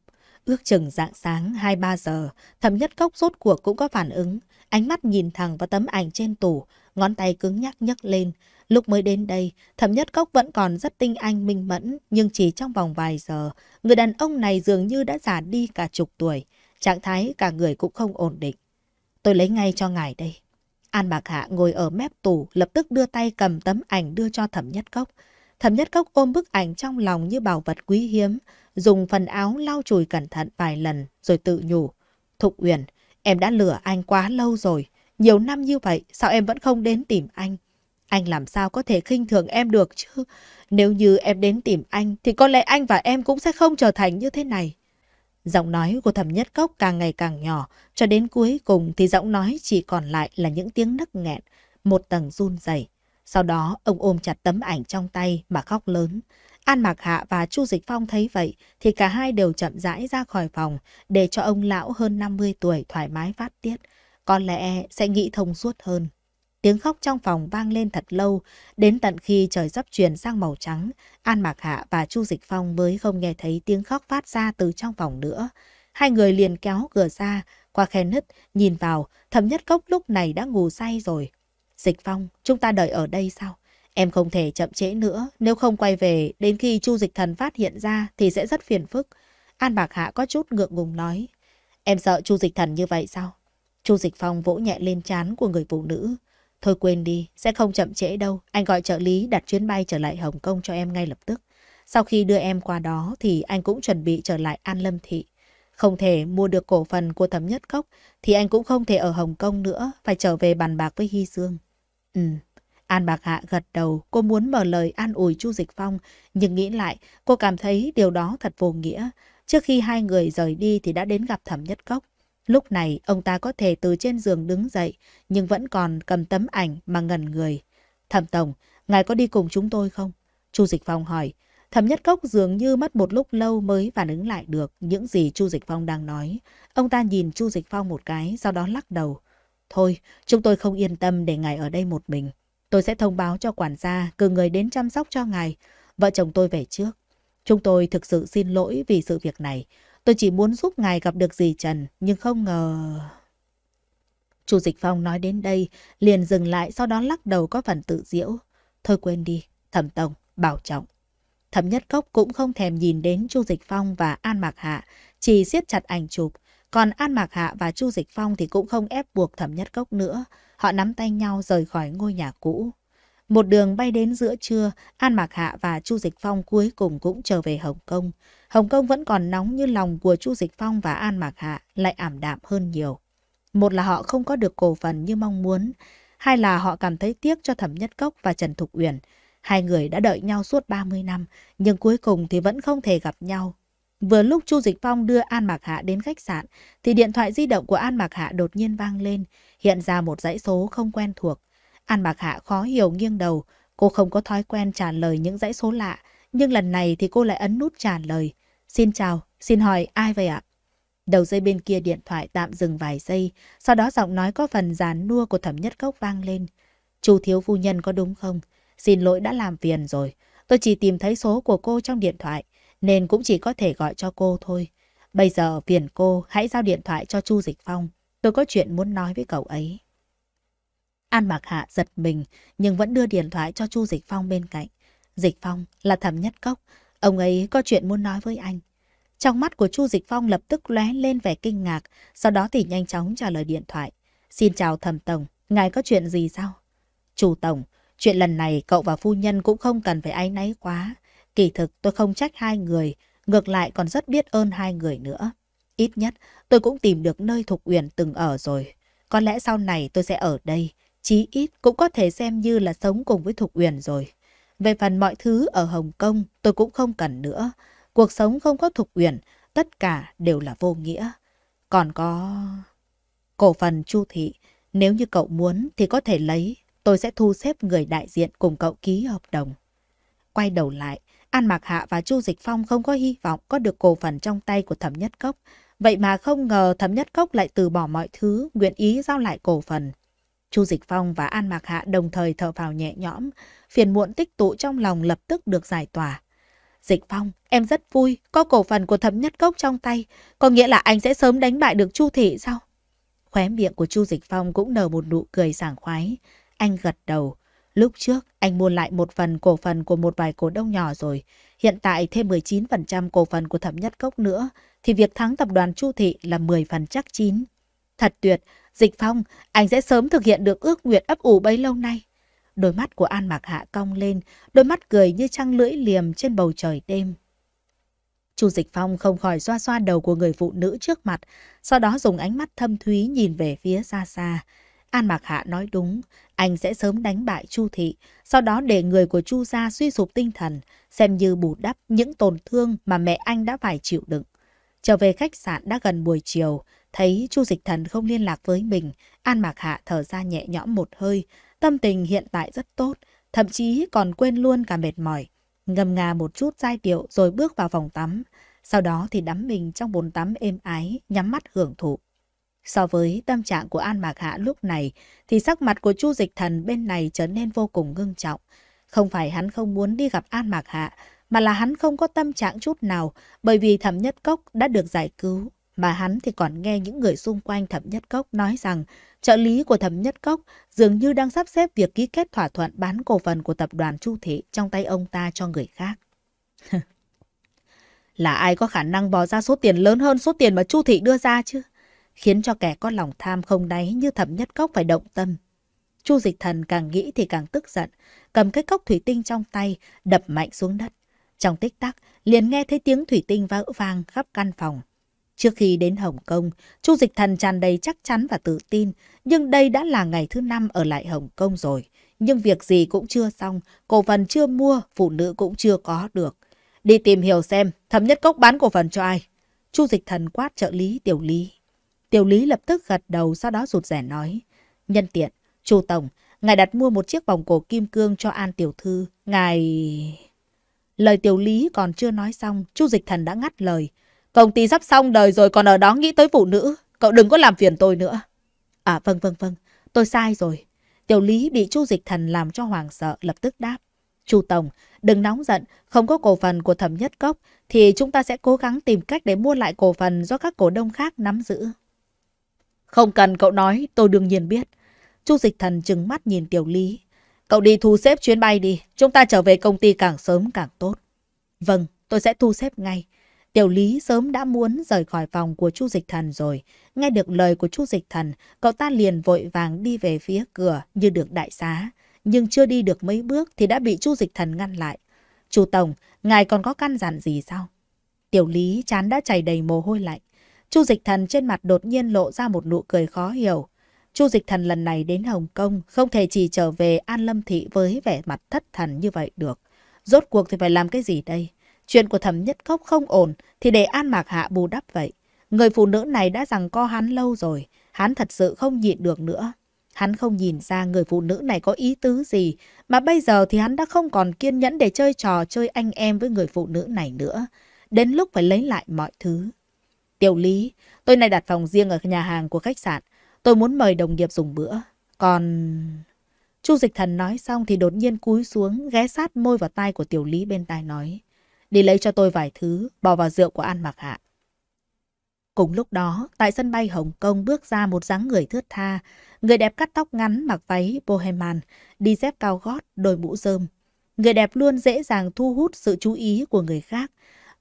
Ước chừng dạng sáng 2-3 giờ, thẩm nhất cốc rốt cuộc cũng có phản ứng. Ánh mắt nhìn thẳng vào tấm ảnh trên tủ, ngón tay cứng nhắc nhấc lên. Lúc mới đến đây, thẩm nhất cốc vẫn còn rất tinh anh minh mẫn, nhưng chỉ trong vòng vài giờ, người đàn ông này dường như đã già đi cả chục tuổi. Trạng thái cả người cũng không ổn định. Tôi lấy ngay cho ngài đây. An Bạc Hạ ngồi ở mép tủ, lập tức đưa tay cầm tấm ảnh đưa cho thẩm nhất cốc. Thẩm nhất cốc ôm bức ảnh trong lòng như bảo vật quý hiếm, dùng phần áo lau chùi cẩn thận vài lần rồi tự nhủ. Thục Uyển, em đã lừa anh quá lâu rồi. Nhiều năm như vậy, sao em vẫn không đến tìm anh? Anh làm sao có thể khinh thường em được chứ? Nếu như em đến tìm anh, thì có lẽ anh và em cũng sẽ không trở thành như thế này. Giọng nói của thẩm nhất cốc càng ngày càng nhỏ, cho đến cuối cùng thì giọng nói chỉ còn lại là những tiếng nấc nghẹn, một tầng run rẩy. Sau đó, ông ôm chặt tấm ảnh trong tay mà khóc lớn. An Mạc Hạ và Chu Dịch Phong thấy vậy thì cả hai đều chậm rãi ra khỏi phòng để cho ông lão hơn 50 tuổi thoải mái phát tiết. Có lẽ sẽ nghĩ thông suốt hơn. Tiếng khóc trong phòng vang lên thật lâu, đến tận khi trời sắp chuyển sang màu trắng, An Mạc Hạ và Chu Dịch Phong mới không nghe thấy tiếng khóc phát ra từ trong phòng nữa. Hai người liền kéo cửa ra, qua khe nứt, nhìn vào, thẩm nhất cốc lúc này đã ngủ say rồi. Dịch Phong, chúng ta đợi ở đây sao? Em không thể chậm trễ nữa, nếu không quay về, đến khi Chu Dịch Thần phát hiện ra thì sẽ rất phiền phức. An Bạc Hạ có chút ngượng ngùng nói. Em sợ Chu Dịch Thần như vậy sao? Chu Dịch Phong vỗ nhẹ lên trán của người phụ nữ. Thôi quên đi, sẽ không chậm trễ đâu. Anh gọi trợ lý đặt chuyến bay trở lại Hồng Kông cho em ngay lập tức. Sau khi đưa em qua đó thì anh cũng chuẩn bị trở lại An Lâm Thị. Không thể mua được cổ phần của Thẩm nhất cốc thì anh cũng không thể ở Hồng Kông nữa, phải trở về bàn bạc với Hy Dương. Ừ. An Bạc Hạ gật đầu, cô muốn mở lời an ủi Chu Dịch Phong, nhưng nghĩ lại, cô cảm thấy điều đó thật vô nghĩa. Trước khi hai người rời đi thì đã đến gặp Thẩm Nhất Cốc. Lúc này, ông ta có thể từ trên giường đứng dậy, nhưng vẫn còn cầm tấm ảnh mà ngẩn người. Thẩm Tổng, ngài có đi cùng chúng tôi không? Chu Dịch Phong hỏi. Thẩm Nhất Cốc dường như mất một lúc lâu mới phản ứng lại được những gì Chu Dịch Phong đang nói. Ông ta nhìn Chu Dịch Phong một cái, sau đó lắc đầu. Thôi, chúng tôi không yên tâm để ngài ở đây một mình. Tôi sẽ thông báo cho quản gia cử người đến chăm sóc cho ngài. Vợ chồng tôi về trước. Chúng tôi thực sự xin lỗi vì sự việc này. Tôi chỉ muốn giúp ngài gặp được dì Trần, nhưng không ngờ... Chu Dịch Phong nói đến đây, liền dừng lại sau đó lắc đầu có phần tự diễu. Thôi quên đi, thẩm tổng, bảo trọng. Thẩm Nhất Cốc cũng không thèm nhìn đến Chu Dịch Phong và An Mạc Hạ, chỉ siết chặt ảnh chụp. Còn An Mạc Hạ và Chu Dịch Phong thì cũng không ép buộc Thẩm Nhất Cốc nữa. Họ nắm tay nhau rời khỏi ngôi nhà cũ. Một đường bay đến giữa trưa, An Mạc Hạ và Chu Dịch Phong cuối cùng cũng trở về Hồng Kông. Hồng Kông vẫn còn nóng như lòng của Chu Dịch Phong và An Mạc Hạ lại ảm đạm hơn nhiều. Một là họ không có được cổ phần như mong muốn, hai là họ cảm thấy tiếc cho Thẩm Nhất Cốc và Trần Thục Uyển. Hai người đã đợi nhau suốt 30 năm, nhưng cuối cùng thì vẫn không thể gặp nhau. Vừa lúc Chu Dịch Phong đưa An Mạc Hạ đến khách sạn, thì điện thoại di động của An Mạc Hạ đột nhiên vang lên, hiện ra một dãy số không quen thuộc. An Mạc Hạ khó hiểu nghiêng đầu, cô không có thói quen trả lời những dãy số lạ, nhưng lần này thì cô lại ấn nút trả lời. Xin chào, xin hỏi ai vậy ạ? Đầu dây bên kia điện thoại tạm dừng vài giây, sau đó giọng nói có phần giàn nua của thẩm nhất cốc vang lên. Chu thiếu phu nhân có đúng không? Xin lỗi đã làm phiền rồi. Tôi chỉ tìm thấy số của cô trong điện thoại nên cũng chỉ có thể gọi cho cô thôi. Bây giờ phiền cô hãy giao điện thoại cho Chu Dịch Phong, tôi có chuyện muốn nói với cậu ấy. An Mạc Hạ giật mình nhưng vẫn đưa điện thoại cho Chu Dịch Phong bên cạnh. Dịch Phong là thẩm nhất cốc, ông ấy có chuyện muốn nói với anh. Trong mắt của Chu Dịch Phong lập tức lóe lên vẻ kinh ngạc, sau đó thì nhanh chóng trả lời điện thoại. Xin chào thẩm tổng, ngài có chuyện gì sao? Chủ tổng, chuyện lần này cậu và phu nhân cũng không cần phải áy náy quá. Kỳ thực tôi không trách hai người, ngược lại còn rất biết ơn hai người nữa. Ít nhất tôi cũng tìm được nơi Thục Uyển từng ở rồi. Có lẽ sau này tôi sẽ ở đây, chí ít cũng có thể xem như là sống cùng với Thục Uyển rồi. Về phần mọi thứ ở Hồng Kông tôi cũng không cần nữa. Cuộc sống không có Thục Uyển, tất cả đều là vô nghĩa. Còn có... Cổ phần Chu Thị, nếu như cậu muốn thì có thể lấy, tôi sẽ thu xếp người đại diện cùng cậu ký hợp đồng. Quay đầu lại, An Mạc Hạ và Chu Dịch Phong không có hy vọng có được cổ phần trong tay của Thẩm Nhất Cốc. Vậy mà không ngờ Thẩm Nhất Cốc lại từ bỏ mọi thứ, nguyện ý giao lại cổ phần. Chu Dịch Phong và An Mạc Hạ đồng thời thở vào nhẹ nhõm, phiền muộn tích tụ trong lòng lập tức được giải tỏa. Dịch Phong, em rất vui, có cổ phần của Thẩm Nhất Cốc trong tay, có nghĩa là anh sẽ sớm đánh bại được Chu Thị sao? Khóe miệng của Chu Dịch Phong cũng nở một nụ cười sảng khoái. Anh gật đầu, Lúc trước, anh mua lại một phần cổ phần của một vài cổ đông nhỏ rồi. Hiện tại thêm 19% cổ phần của Thẩm Nhất Cốc nữa, thì việc thắng tập đoàn Chu Thị là 10 phần chắc chín. Thật tuyệt, Dịch Phong, anh sẽ sớm thực hiện được ước nguyện ấp ủ bấy lâu nay. Đôi mắt của An Mạc Hạ cong lên, đôi mắt cười như trăng lưỡi liềm trên bầu trời đêm. Chu Dịch Phong không khỏi xoa xoa đầu của người phụ nữ trước mặt, sau đó dùng ánh mắt thâm thúy nhìn về phía xa xa. An Mạc Hạ nói đúng, anh sẽ sớm đánh bại Chu Thị, sau đó để người của Chu gia suy sụp tinh thần, xem như bù đắp những tổn thương mà mẹ anh đã phải chịu đựng. Trở về khách sạn đã gần buổi chiều, thấy Chu Dịch Thần không liên lạc với mình, An Mạc Hạ thở ra nhẹ nhõm một hơi, tâm tình hiện tại rất tốt, thậm chí còn quên luôn cả mệt mỏi. Ngâm nga một chút giai điệu rồi bước vào phòng tắm, sau đó thì đắm mình trong bồn tắm êm ái, nhắm mắt hưởng thụ. So với tâm trạng của An Mạc Hạ lúc này, thì sắc mặt của Chu Dịch Thần bên này trở nên vô cùng ngưng trọng. Không phải hắn không muốn đi gặp An Mạc Hạ, mà là hắn không có tâm trạng chút nào, bởi vì Thẩm Nhất Cốc đã được giải cứu, mà hắn thì còn nghe những người xung quanh Thẩm Nhất Cốc nói rằng trợ lý của Thẩm Nhất Cốc dường như đang sắp xếp việc ký kết thỏa thuận bán cổ phần của tập đoàn Chu Thị trong tay ông ta cho người khác. là ai có khả năng bỏ ra số tiền lớn hơn số tiền mà Chu Thị đưa ra chứ? khiến cho kẻ có lòng tham không đáy như thẩm nhất cốc phải động tâm. Chu dịch thần càng nghĩ thì càng tức giận, cầm cái cốc thủy tinh trong tay, đập mạnh xuống đất. Trong tích tắc, liền nghe thấy tiếng thủy tinh vỡ vang khắp căn phòng. Trước khi đến Hồng Kông, Chu Dịch Thần tràn đầy chắc chắn và tự tin, nhưng đây đã là ngày thứ năm ở lại Hồng Kông rồi. Nhưng việc gì cũng chưa xong, cổ phần chưa mua, phụ nữ cũng chưa có được. Đi tìm hiểu xem, thẩm nhất cốc bán cổ phần cho ai? Chu Dịch Thần quát trợ lý tiểu lý. Tiểu Lý lập tức gật đầu sau đó rụt rẻ nói. Nhân tiện, chu Tổng, ngài đặt mua một chiếc vòng cổ kim cương cho An Tiểu Thư. Ngài... Lời Tiểu Lý còn chưa nói xong, chu Dịch Thần đã ngắt lời. Công ty sắp xong đời rồi còn ở đó nghĩ tới phụ nữ. Cậu đừng có làm phiền tôi nữa. À vâng vâng vâng, tôi sai rồi. Tiểu Lý bị chu Dịch Thần làm cho hoàng sợ lập tức đáp. Chu Tổng, đừng nóng giận, không có cổ phần của thẩm nhất cốc thì chúng ta sẽ cố gắng tìm cách để mua lại cổ phần do các cổ đông khác nắm giữ. Không cần cậu nói, tôi đương nhiên biết. Chu dịch thần trừng mắt nhìn Tiểu Lý. Cậu đi thu xếp chuyến bay đi, chúng ta trở về công ty càng sớm càng tốt. Vâng, tôi sẽ thu xếp ngay. Tiểu Lý sớm đã muốn rời khỏi phòng của Chu Dịch Thần rồi. Nghe được lời của Chu Dịch Thần, cậu ta liền vội vàng đi về phía cửa như được đại xá. Nhưng chưa đi được mấy bước thì đã bị Chu Dịch Thần ngăn lại. Chu Tổng, ngài còn có căn dặn gì sao? Tiểu Lý chán đã chảy đầy mồ hôi lạnh. Chu Dịch Thần trên mặt đột nhiên lộ ra một nụ cười khó hiểu. Chu Dịch Thần lần này đến Hồng Kông không thể chỉ trở về An Lâm Thị với vẻ mặt thất thần như vậy được. Rốt cuộc thì phải làm cái gì đây? Chuyện của thẩm nhất cốc không ổn thì để An Mạc Hạ bù đắp vậy. Người phụ nữ này đã rằng co hắn lâu rồi, hắn thật sự không nhịn được nữa. Hắn không nhìn ra người phụ nữ này có ý tứ gì, mà bây giờ thì hắn đã không còn kiên nhẫn để chơi trò chơi anh em với người phụ nữ này nữa. Đến lúc phải lấy lại mọi thứ. Tiểu Lý, tôi nay đặt phòng riêng ở nhà hàng của khách sạn. Tôi muốn mời đồng nghiệp dùng bữa. Còn... Chu Dịch Thần nói xong thì đột nhiên cúi xuống, ghé sát môi vào tai của Tiểu Lý bên tai nói. Đi lấy cho tôi vài thứ, bỏ vào rượu của An Mạc Hạ. Cùng lúc đó, tại sân bay Hồng Kông bước ra một dáng người thướt tha. Người đẹp cắt tóc ngắn, mặc váy Bohemian đi dép cao gót, đôi mũ rơm. Người đẹp luôn dễ dàng thu hút sự chú ý của người khác.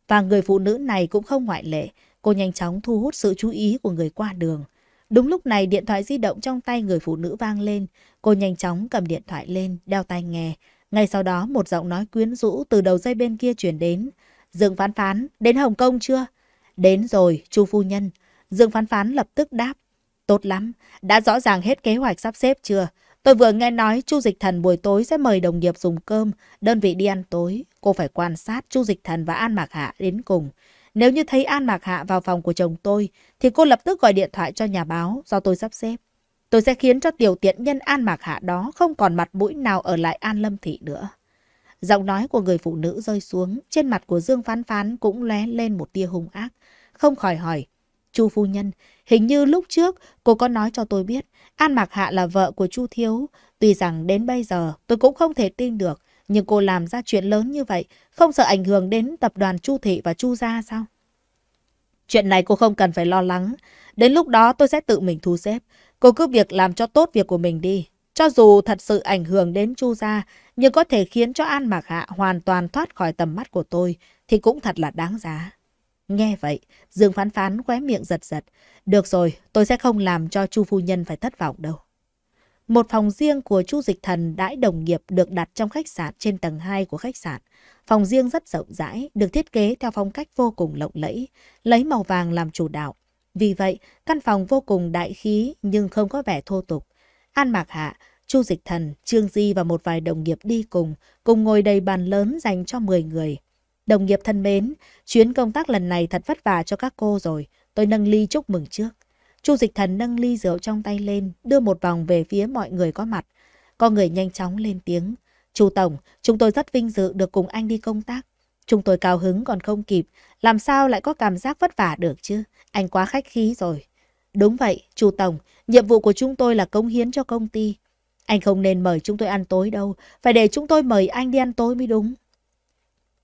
Và người phụ nữ này cũng không ngoại lệ. Cô nhanh chóng thu hút sự chú ý của người qua đường. Đúng lúc này điện thoại di động trong tay người phụ nữ vang lên. Cô nhanh chóng cầm điện thoại lên, đeo tai nghe. Ngay sau đó một giọng nói quyến rũ từ đầu dây bên kia chuyển đến. Dương Phán Phán, đến Hồng Kông chưa? Đến rồi, chu phu nhân. Dương Phán Phán lập tức đáp. Tốt lắm, đã rõ ràng hết kế hoạch sắp xếp chưa? Tôi vừa nghe nói Chu Dịch Thần buổi tối sẽ mời đồng nghiệp dùng cơm, đơn vị đi ăn tối. Cô phải quan sát Chu Dịch Thần và An Mạc Hạ đến cùng. Nếu như thấy An Mạc Hạ vào phòng của chồng tôi, thì cô lập tức gọi điện thoại cho nhà báo do tôi sắp xếp. Tôi sẽ khiến cho tiểu tiện nhân An Mạc Hạ đó không còn mặt mũi nào ở lại An Lâm Thị nữa. Giọng nói của người phụ nữ rơi xuống, trên mặt của Dương Phán Phán cũng lé lên một tia hung ác. Không khỏi hỏi, Chu phu nhân, hình như lúc trước cô có nói cho tôi biết An Mạc Hạ là vợ của Chu Thiếu. Tuy rằng đến bây giờ tôi cũng không thể tin được, nhưng cô làm ra chuyện lớn như vậy, không sợ ảnh hưởng đến tập đoàn Chu Thị và Chu Gia sao? Chuyện này cô không cần phải lo lắng. Đến lúc đó tôi sẽ tự mình thu xếp. Cô cứ việc làm cho tốt việc của mình đi. Cho dù thật sự ảnh hưởng đến Chu Gia, nhưng có thể khiến cho An Mạc Hạ hoàn toàn thoát khỏi tầm mắt của tôi, thì cũng thật là đáng giá. Nghe vậy, Dương Phán Phán khóe miệng giật giật. Được rồi, tôi sẽ không làm cho Chu Phu Nhân phải thất vọng đâu. Một phòng riêng của Chu Dịch Thần đãi đồng nghiệp được đặt trong khách sạn trên tầng 2 của khách sạn. Phòng riêng rất rộng rãi, được thiết kế theo phong cách vô cùng lộng lẫy, lấy màu vàng làm chủ đạo. Vì vậy, căn phòng vô cùng đại khí nhưng không có vẻ thô tục. An Mạc Hạ, Chu Dịch Thần, Trương Di và một vài đồng nghiệp đi cùng, cùng ngồi đầy bàn lớn dành cho 10 người. Đồng nghiệp thân mến, chuyến công tác lần này thật vất vả cho các cô rồi, tôi nâng ly chúc mừng trước. Chu Dịch Thần nâng ly rượu trong tay lên, đưa một vòng về phía mọi người có mặt. Có người nhanh chóng lên tiếng. Chu Tổng, chúng tôi rất vinh dự được cùng anh đi công tác. Chúng tôi cao hứng còn không kịp, làm sao lại có cảm giác vất vả được chứ? Anh quá khách khí rồi. Đúng vậy, Chu Tổng, nhiệm vụ của chúng tôi là cống hiến cho công ty. Anh không nên mời chúng tôi ăn tối đâu, phải để chúng tôi mời anh đi ăn tối mới đúng.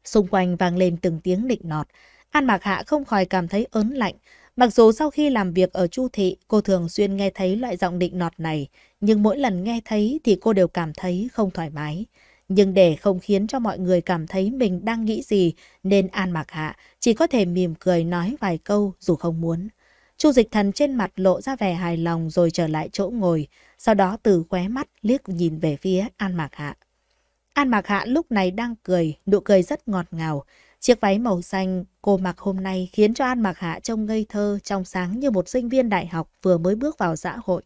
Xung quanh vang lên từng tiếng nịnh nọt, An Mạc Hạ không khỏi cảm thấy ớn lạnh, Mặc dù sau khi làm việc ở Chu Thị, cô thường xuyên nghe thấy loại giọng định nọt này, nhưng mỗi lần nghe thấy thì cô đều cảm thấy không thoải mái. Nhưng để không khiến cho mọi người cảm thấy mình đang nghĩ gì, nên An Mạc Hạ chỉ có thể mỉm cười nói vài câu dù không muốn. Chu Dịch Thần trên mặt lộ ra vẻ hài lòng rồi trở lại chỗ ngồi, sau đó từ khóe mắt liếc nhìn về phía An Mạc Hạ. An Mạc Hạ lúc này đang cười, nụ cười rất ngọt ngào, Chiếc váy màu xanh cô mặc hôm nay khiến cho An Mạc Hạ trông ngây thơ, trong sáng như một sinh viên đại học vừa mới bước vào xã hội.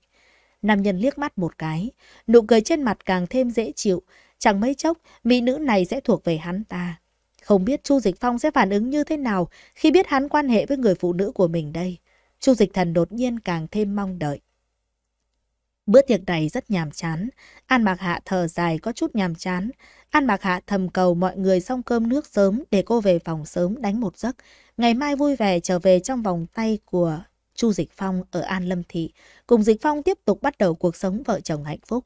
Nam nhân liếc mắt một cái, nụ cười trên mặt càng thêm dễ chịu, chẳng mấy chốc mỹ nữ này sẽ thuộc về hắn ta. Không biết Chu Dịch Phong sẽ phản ứng như thế nào khi biết hắn quan hệ với người phụ nữ của mình đây. Chu Dịch Thần đột nhiên càng thêm mong đợi. Bữa tiệc này rất nhàm chán. An bạc Hạ thở dài có chút nhàm chán. An bạc Hạ thầm cầu mọi người xong cơm nước sớm để cô về phòng sớm đánh một giấc. Ngày mai vui vẻ trở về trong vòng tay của Chu Dịch Phong ở An Lâm Thị. Cùng Dịch Phong tiếp tục bắt đầu cuộc sống vợ chồng hạnh phúc.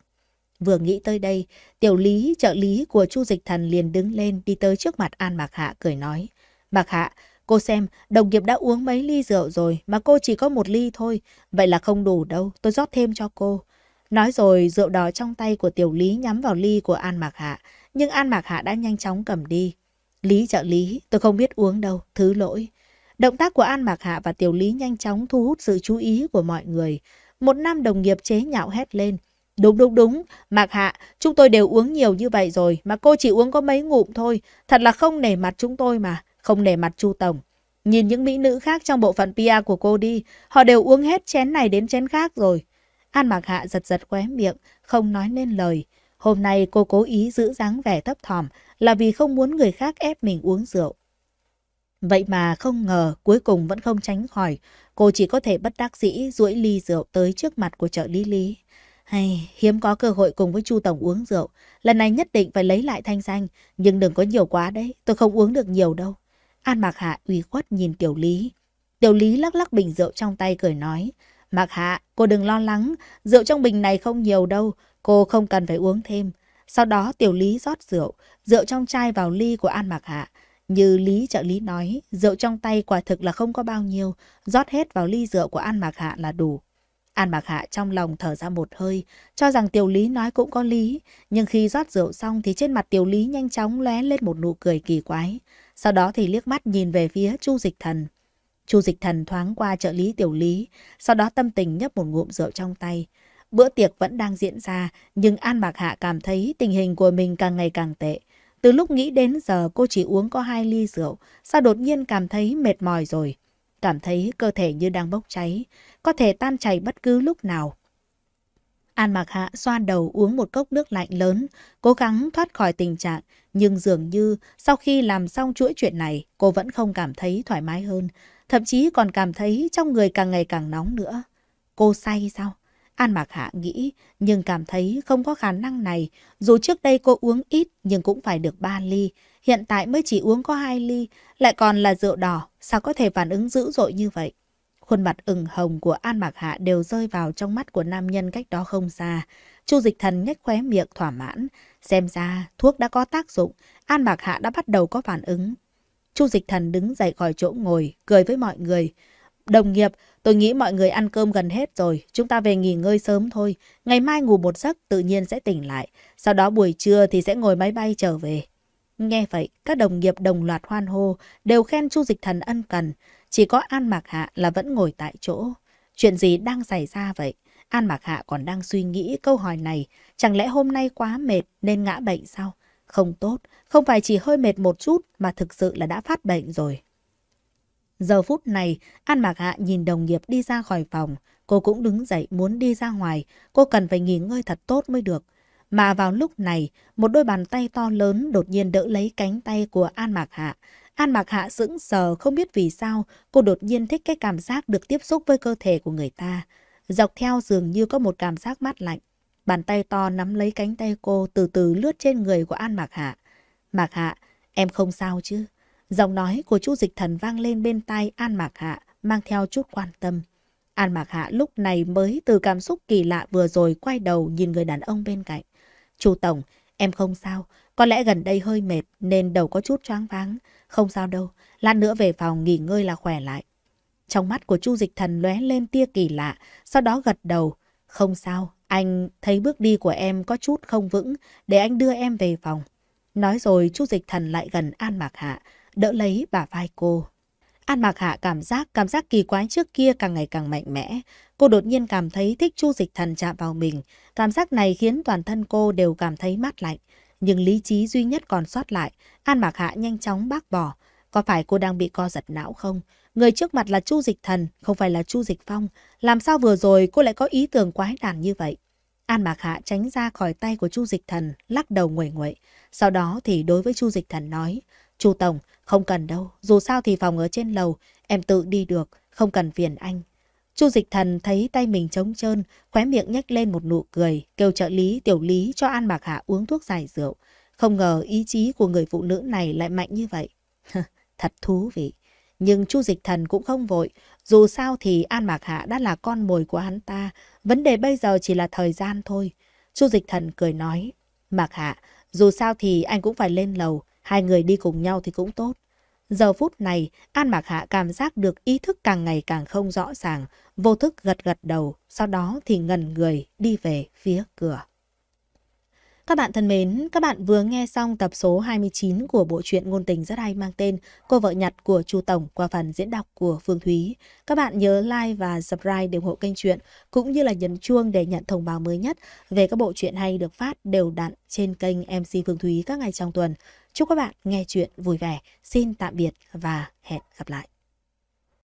Vừa nghĩ tới đây, tiểu lý, trợ lý của Chu Dịch Thần liền đứng lên đi tới trước mặt An bạc Hạ cười nói. bạc Hạ, Cô xem, đồng nghiệp đã uống mấy ly rượu rồi mà cô chỉ có một ly thôi. Vậy là không đủ đâu, tôi rót thêm cho cô. Nói rồi rượu đỏ trong tay của Tiểu Lý nhắm vào ly của An Mạc Hạ. Nhưng An Mạc Hạ đã nhanh chóng cầm đi. Lý trợ lý, tôi không biết uống đâu, thứ lỗi. Động tác của An Mạc Hạ và Tiểu Lý nhanh chóng thu hút sự chú ý của mọi người. Một nam đồng nghiệp chế nhạo hét lên. Đúng đúng đúng, Mạc Hạ, chúng tôi đều uống nhiều như vậy rồi mà cô chỉ uống có mấy ngụm thôi. Thật là không nể mặt chúng tôi mà không nể mặt Chu Tổng. Nhìn những mỹ nữ khác trong bộ phận PR của cô đi, họ đều uống hết chén này đến chén khác rồi. An Mạc Hạ giật giật khóe miệng, không nói nên lời. Hôm nay cô cố ý giữ dáng vẻ thấp thỏm là vì không muốn người khác ép mình uống rượu. Vậy mà không ngờ cuối cùng vẫn không tránh khỏi, cô chỉ có thể bất đắc dĩ duỗi ly rượu tới trước mặt của trợ lý lý. Hay, hiếm có cơ hội cùng với Chu Tổng uống rượu, lần này nhất định phải lấy lại thanh danh, nhưng đừng có nhiều quá đấy, tôi không uống được nhiều đâu. An Mạc Hạ uy khuất nhìn Tiểu Lý. Tiểu Lý lắc lắc bình rượu trong tay cười nói. Mạc Hạ, cô đừng lo lắng, rượu trong bình này không nhiều đâu, cô không cần phải uống thêm. Sau đó Tiểu Lý rót rượu, rượu trong chai vào ly của An Mạc Hạ. Như Lý trợ lý nói, rượu trong tay quả thực là không có bao nhiêu, rót hết vào ly rượu của An Mạc Hạ là đủ. An Mạc Hạ trong lòng thở ra một hơi, cho rằng Tiểu Lý nói cũng có lý, nhưng khi rót rượu xong thì trên mặt Tiểu Lý nhanh chóng lóe lên một nụ cười kỳ quái sau đó thì liếc mắt nhìn về phía Chu Dịch Thần. Chu Dịch Thần thoáng qua trợ lý tiểu lý, sau đó tâm tình nhấp một ngụm rượu trong tay. Bữa tiệc vẫn đang diễn ra, nhưng An Mạc Hạ cảm thấy tình hình của mình càng ngày càng tệ. Từ lúc nghĩ đến giờ cô chỉ uống có hai ly rượu, sao đột nhiên cảm thấy mệt mỏi rồi. Cảm thấy cơ thể như đang bốc cháy, có thể tan chảy bất cứ lúc nào. An Mạc Hạ xoa đầu uống một cốc nước lạnh lớn, cố gắng thoát khỏi tình trạng, nhưng dường như sau khi làm xong chuỗi chuyện này, cô vẫn không cảm thấy thoải mái hơn, thậm chí còn cảm thấy trong người càng ngày càng nóng nữa. Cô say sao? An Mạc Hạ nghĩ, nhưng cảm thấy không có khả năng này, dù trước đây cô uống ít nhưng cũng phải được 3 ly, hiện tại mới chỉ uống có 2 ly, lại còn là rượu đỏ, sao có thể phản ứng dữ dội như vậy? Khuôn mặt ửng hồng của An Mạc Hạ đều rơi vào trong mắt của nam nhân cách đó không xa. Chu Dịch Thần nhếch khóe miệng thỏa mãn, xem ra thuốc đã có tác dụng, An Mạc Hạ đã bắt đầu có phản ứng. Chu Dịch Thần đứng dậy khỏi chỗ ngồi, cười với mọi người. Đồng nghiệp, tôi nghĩ mọi người ăn cơm gần hết rồi, chúng ta về nghỉ ngơi sớm thôi. Ngày mai ngủ một giấc tự nhiên sẽ tỉnh lại, sau đó buổi trưa thì sẽ ngồi máy bay trở về. Nghe vậy, các đồng nghiệp đồng loạt hoan hô, đều khen Chu Dịch Thần ân cần. Chỉ có An Mạc Hạ là vẫn ngồi tại chỗ. Chuyện gì đang xảy ra vậy? An Mạc Hạ còn đang suy nghĩ câu hỏi này. Chẳng lẽ hôm nay quá mệt nên ngã bệnh sao? Không tốt, không phải chỉ hơi mệt một chút mà thực sự là đã phát bệnh rồi. Giờ phút này, An Mạc Hạ nhìn đồng nghiệp đi ra khỏi phòng. Cô cũng đứng dậy muốn đi ra ngoài. Cô cần phải nghỉ ngơi thật tốt mới được. Mà vào lúc này, một đôi bàn tay to lớn đột nhiên đỡ lấy cánh tay của An Mạc Hạ. An Mạc Hạ sững sờ không biết vì sao cô đột nhiên thích cái cảm giác được tiếp xúc với cơ thể của người ta. Dọc theo dường như có một cảm giác mát lạnh. Bàn tay to nắm lấy cánh tay cô từ từ lướt trên người của An Mạc Hạ. Mạc Hạ, em không sao chứ? Giọng nói của chú dịch thần vang lên bên tai An Mạc Hạ mang theo chút quan tâm. An Mạc Hạ lúc này mới từ cảm xúc kỳ lạ vừa rồi quay đầu nhìn người đàn ông bên cạnh. Chú Tổng, em không sao, có lẽ gần đây hơi mệt nên đầu có chút choáng váng. Không sao đâu, lát nữa về phòng nghỉ ngơi là khỏe lại. Trong mắt của Chu Dịch Thần lóe lên tia kỳ lạ, sau đó gật đầu. Không sao, anh thấy bước đi của em có chút không vững, để anh đưa em về phòng. Nói rồi Chu Dịch Thần lại gần An Mạc Hạ, đỡ lấy bà vai cô. An Mạc Hạ cảm giác, cảm giác kỳ quái trước kia càng ngày càng mạnh mẽ. Cô đột nhiên cảm thấy thích Chu Dịch Thần chạm vào mình. Cảm giác này khiến toàn thân cô đều cảm thấy mát lạnh nhưng lý trí duy nhất còn sót lại, An Mạc Hạ nhanh chóng bác bỏ. Có phải cô đang bị co giật não không? Người trước mặt là Chu Dịch Thần, không phải là Chu Dịch Phong. Làm sao vừa rồi cô lại có ý tưởng quái đản như vậy? An Mạc Hạ tránh ra khỏi tay của Chu Dịch Thần, lắc đầu nguẩy nguậy. Sau đó thì đối với Chu Dịch Thần nói, Chu Tổng, không cần đâu, dù sao thì phòng ở trên lầu, em tự đi được, không cần phiền anh. Chu Dịch Thần thấy tay mình trống trơn, khóe miệng nhếch lên một nụ cười, kêu trợ lý tiểu lý cho An Bạc Hạ uống thuốc giải rượu. Không ngờ ý chí của người phụ nữ này lại mạnh như vậy. Thật thú vị. Nhưng Chu Dịch Thần cũng không vội, dù sao thì An Mạc Hạ đã là con mồi của hắn ta, vấn đề bây giờ chỉ là thời gian thôi. Chu Dịch Thần cười nói, Mạc Hạ, dù sao thì anh cũng phải lên lầu, hai người đi cùng nhau thì cũng tốt. Giờ phút này, An Mạc Hạ cảm giác được ý thức càng ngày càng không rõ ràng, vô thức gật gật đầu, sau đó thì ngần người đi về phía cửa. Các bạn thân mến, các bạn vừa nghe xong tập số 29 của bộ truyện ngôn tình rất hay mang tên Cô vợ nhặt của Chu Tổng qua phần diễn đọc của Phương Thúy. Các bạn nhớ like và subscribe để ủng hộ kênh truyện cũng như là nhấn chuông để nhận thông báo mới nhất về các bộ truyện hay được phát đều đặn trên kênh MC Phương Thúy các ngày trong tuần. Chúc các bạn nghe chuyện vui vẻ. Xin tạm biệt và hẹn gặp lại.